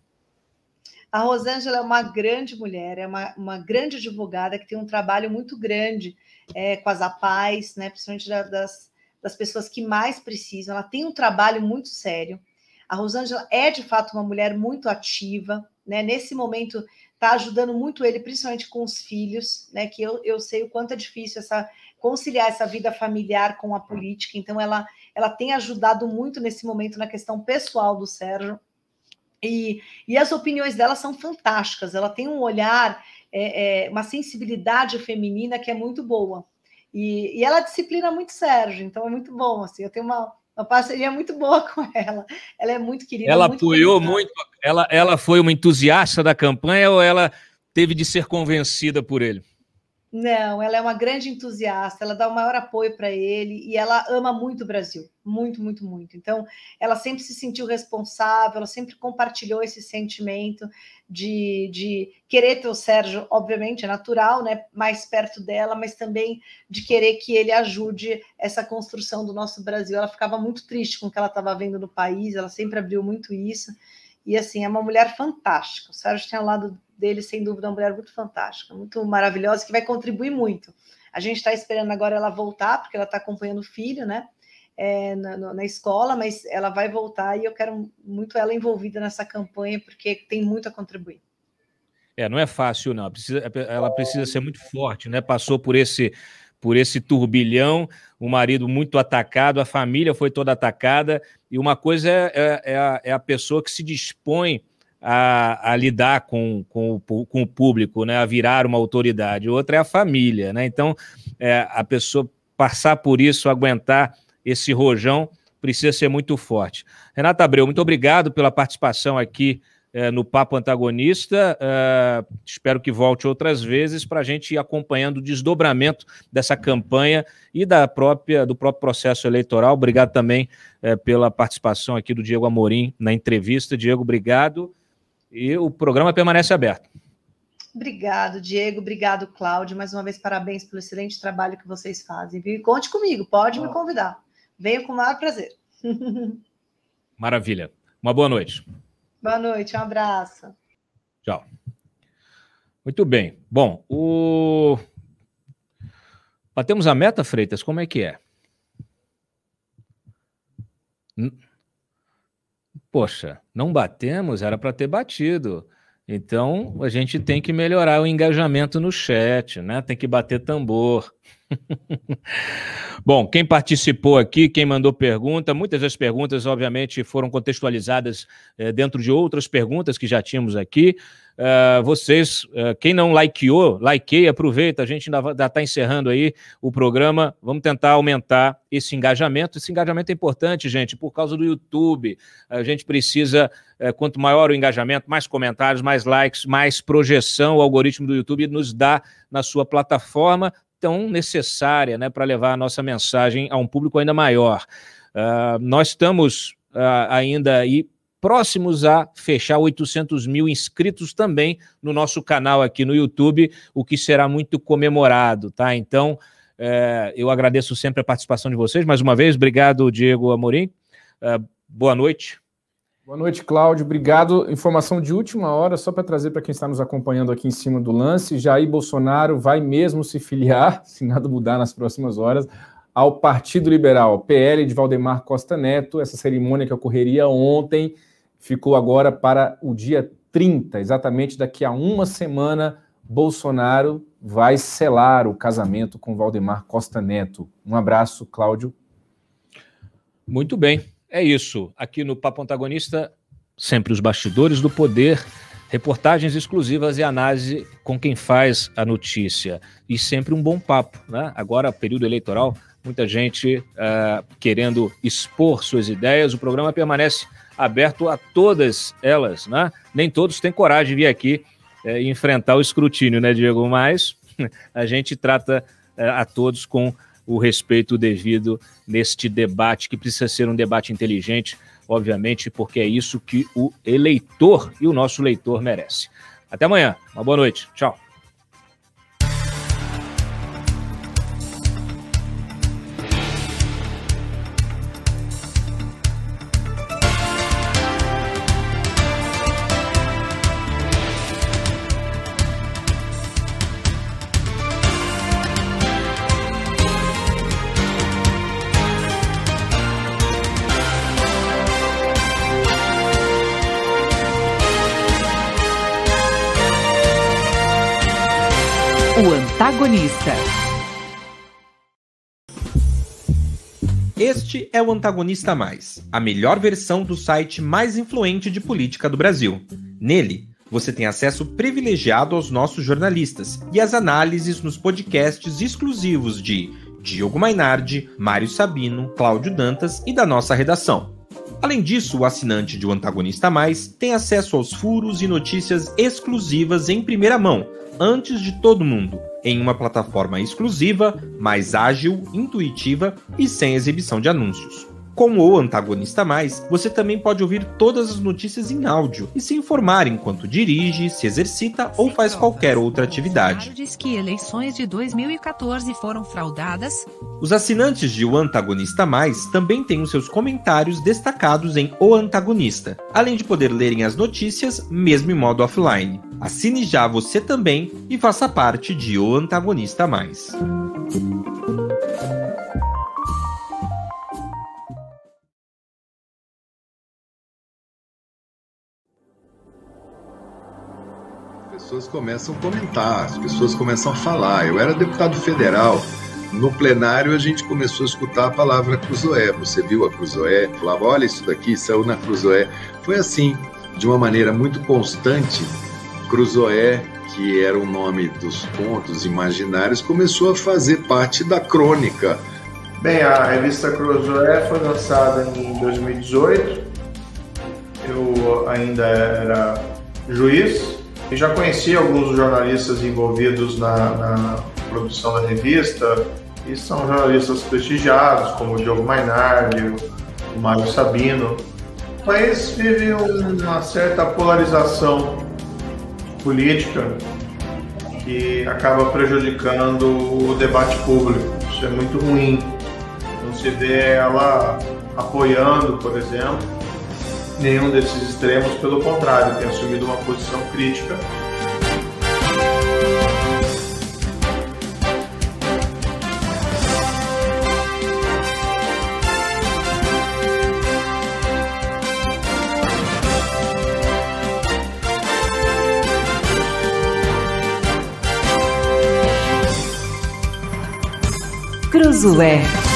S2: A Rosângela é uma grande mulher, é uma, uma grande advogada que tem um trabalho muito grande é, com as APAES, né, principalmente das, das pessoas que mais precisam. Ela tem um trabalho muito sério a Rosângela é de fato uma mulher muito ativa, né? Nesse momento está ajudando muito ele, principalmente com os filhos, né? Que eu, eu sei o quanto é difícil essa conciliar essa vida familiar com a política. Então ela ela tem ajudado muito nesse momento na questão pessoal do Sérgio. E, e as opiniões dela são fantásticas. Ela tem um olhar, é, é, uma sensibilidade feminina que é muito boa. E, e ela disciplina muito Sérgio, então é muito bom. Assim, eu tenho uma, uma parceria muito boa (laughs) com ela. Ela é muito querida. Ela muito apoiou querida.
S6: muito. Ela, ela foi uma entusiasta da campanha ou ela teve de ser convencida por ele?
S2: Não, ela é uma grande entusiasta, ela dá o maior apoio para ele e ela ama muito o Brasil, muito, muito, muito. Então, ela sempre se sentiu responsável, ela sempre compartilhou esse sentimento de, de querer ter o Sérgio, obviamente, é natural, né, mais perto dela, mas também de querer que ele ajude essa construção do nosso Brasil. Ela ficava muito triste com o que ela estava vendo no país, ela sempre abriu muito isso. E assim, é uma mulher fantástica. O Sérgio tem ao lado dele, sem dúvida, é uma mulher muito fantástica, muito maravilhosa, que vai contribuir muito. A gente está esperando agora ela voltar, porque ela está acompanhando o filho, né? É, na, na, escola, mas ela vai voltar e eu quero muito ela envolvida nessa campanha, porque tem muito a contribuir.
S6: É, não é fácil, não. Ela precisa, é, ela precisa ser muito forte, né? Passou por esse por esse turbilhão, o marido muito atacado, a família foi toda atacada, e uma coisa é, é, é a, é a pessoa que se dispõe a, a, lidar com, com, o, com o público, né, a virar uma autoridade. Outra é a família, né? Então, é, a pessoa passar por isso, aguentar esse rojão, precisa ser muito forte. Renata Abreu, muito obrigado pela participação aqui é, no Papo Antagonista. É, espero que volte outras vezes para a gente ir acompanhando o desdobramento dessa campanha e da própria do próprio processo eleitoral. Obrigado também é, pela participação aqui do Diego Amorim na entrevista. Diego, obrigado e o programa permanece aberto.
S2: Obrigado, Diego. Obrigado, Cláudio. Mais uma vez, parabéns pelo excelente trabalho que vocês fazem. E conte comigo, pode me convidar. Venho com o maior prazer. (laughs)
S6: Maravilha. Uma boa noite.
S2: Boa noite, um abraço.
S6: Tchau. Muito bem. Bom, o... batemos a meta, Freitas? Como é que é? N poxa, não batemos, era para ter batido. Então, a gente tem que melhorar o engajamento no chat, né? Tem que bater tambor. (laughs) Bom, quem participou aqui, quem mandou pergunta, muitas das perguntas, obviamente, foram contextualizadas eh, dentro de outras perguntas que já tínhamos aqui. Uh, vocês, uh, quem não likeou, likeia, aproveita, a gente ainda está encerrando aí o programa, vamos tentar aumentar esse engajamento, esse engajamento é importante, gente, por causa do YouTube, a gente precisa, uh, quanto maior o engajamento, mais comentários, mais likes, mais projeção, o algoritmo do YouTube nos dá na sua plataforma tão necessária, né, para levar a nossa mensagem a um público ainda maior. Ah, nós estamos ainda aí próximos a fechar 800 mil inscritos também no nosso canal aqui no YouTube, o que será muito comemorado, tá? Então, é, eu agradeço sempre a participação de vocês. Mais uma vez, obrigado, Diego Amorim. É, boa noite.
S8: Boa noite, Cláudio. Obrigado. Informação de última hora, só para trazer para quem está nos acompanhando aqui em cima do lance: Jair Bolsonaro vai mesmo se filiar, (laughs) se nada mudar nas próximas horas, ao Partido Liberal, PL de Valdemar Costa Neto. Essa cerimônia que ocorreria ontem ficou agora para o dia 30, exatamente daqui a uma semana. Bolsonaro vai selar o casamento com Valdemar Costa Neto. Um abraço, Cláudio.
S6: Muito bem, é isso. Aqui no Papo Antagonista, sempre os bastidores do poder, reportagens exclusivas e análise com quem faz a notícia. E sempre um bom papo, né? Agora, período eleitoral, muita gente uh, querendo expor suas ideias. O programa permanece aberto a todas elas, né? Nem todos têm coragem de vir aqui é, enfrentar o escrutínio, né, Diego? Mas (laughs) a gente trata é, a todos com o respeito devido neste debate, que precisa ser um debate inteligente, obviamente, porque é isso que o eleitor e o nosso leitor merece. Até amanhã, uma boa noite, tchau.
S5: O antagonista.
S1: Este é o Antagonista Mais, a melhor versão do site mais influente de política do Brasil. Nele, você tem acesso privilegiado aos nossos jornalistas e às análises nos podcasts exclusivos de Diogo Mainardi, Mário Sabino, Cláudio Dantas e da nossa redação. Além disso, o assinante de O Antagonista Mais tem acesso aos furos e notícias exclusivas em primeira mão, antes de todo mundo, em uma plataforma exclusiva, mais ágil, intuitiva e sem exibição de anúncios. Com o Antagonista Mais, você também pode ouvir todas as notícias em áudio e se informar enquanto dirige, se exercita ou faz qualquer outra atividade.
S2: Diz que eleições de 2014 foram fraudadas.
S1: Os assinantes de O Antagonista Mais também têm os seus comentários destacados em O Antagonista, além de poder lerem as notícias mesmo em modo offline. Assine já você também e faça parte de O Antagonista Mais.
S8: pessoas começam
S3: a comentar, as pessoas começam a falar. Eu era deputado federal. No plenário a gente começou a escutar a palavra cruzoé. Você viu a cruzoé? Falava, olha isso daqui, saiu na cruzoé. Foi assim, de uma maneira muito constante, Cruzoé, que era o nome dos contos imaginários, começou a fazer parte da crônica.
S4: Bem, a revista Cruzoé foi lançada em 2018. Eu ainda era juiz e já conhecia alguns jornalistas envolvidos na, na produção da revista. E são jornalistas prestigiados, como o Diogo Mainardi, o Mário Sabino. O país vive uma certa polarização política que acaba prejudicando o debate público. Isso é muito ruim. Não se vê ela apoiando, por exemplo, nenhum desses extremos, pelo contrário, tem assumido uma posição crítica
S5: Azulé.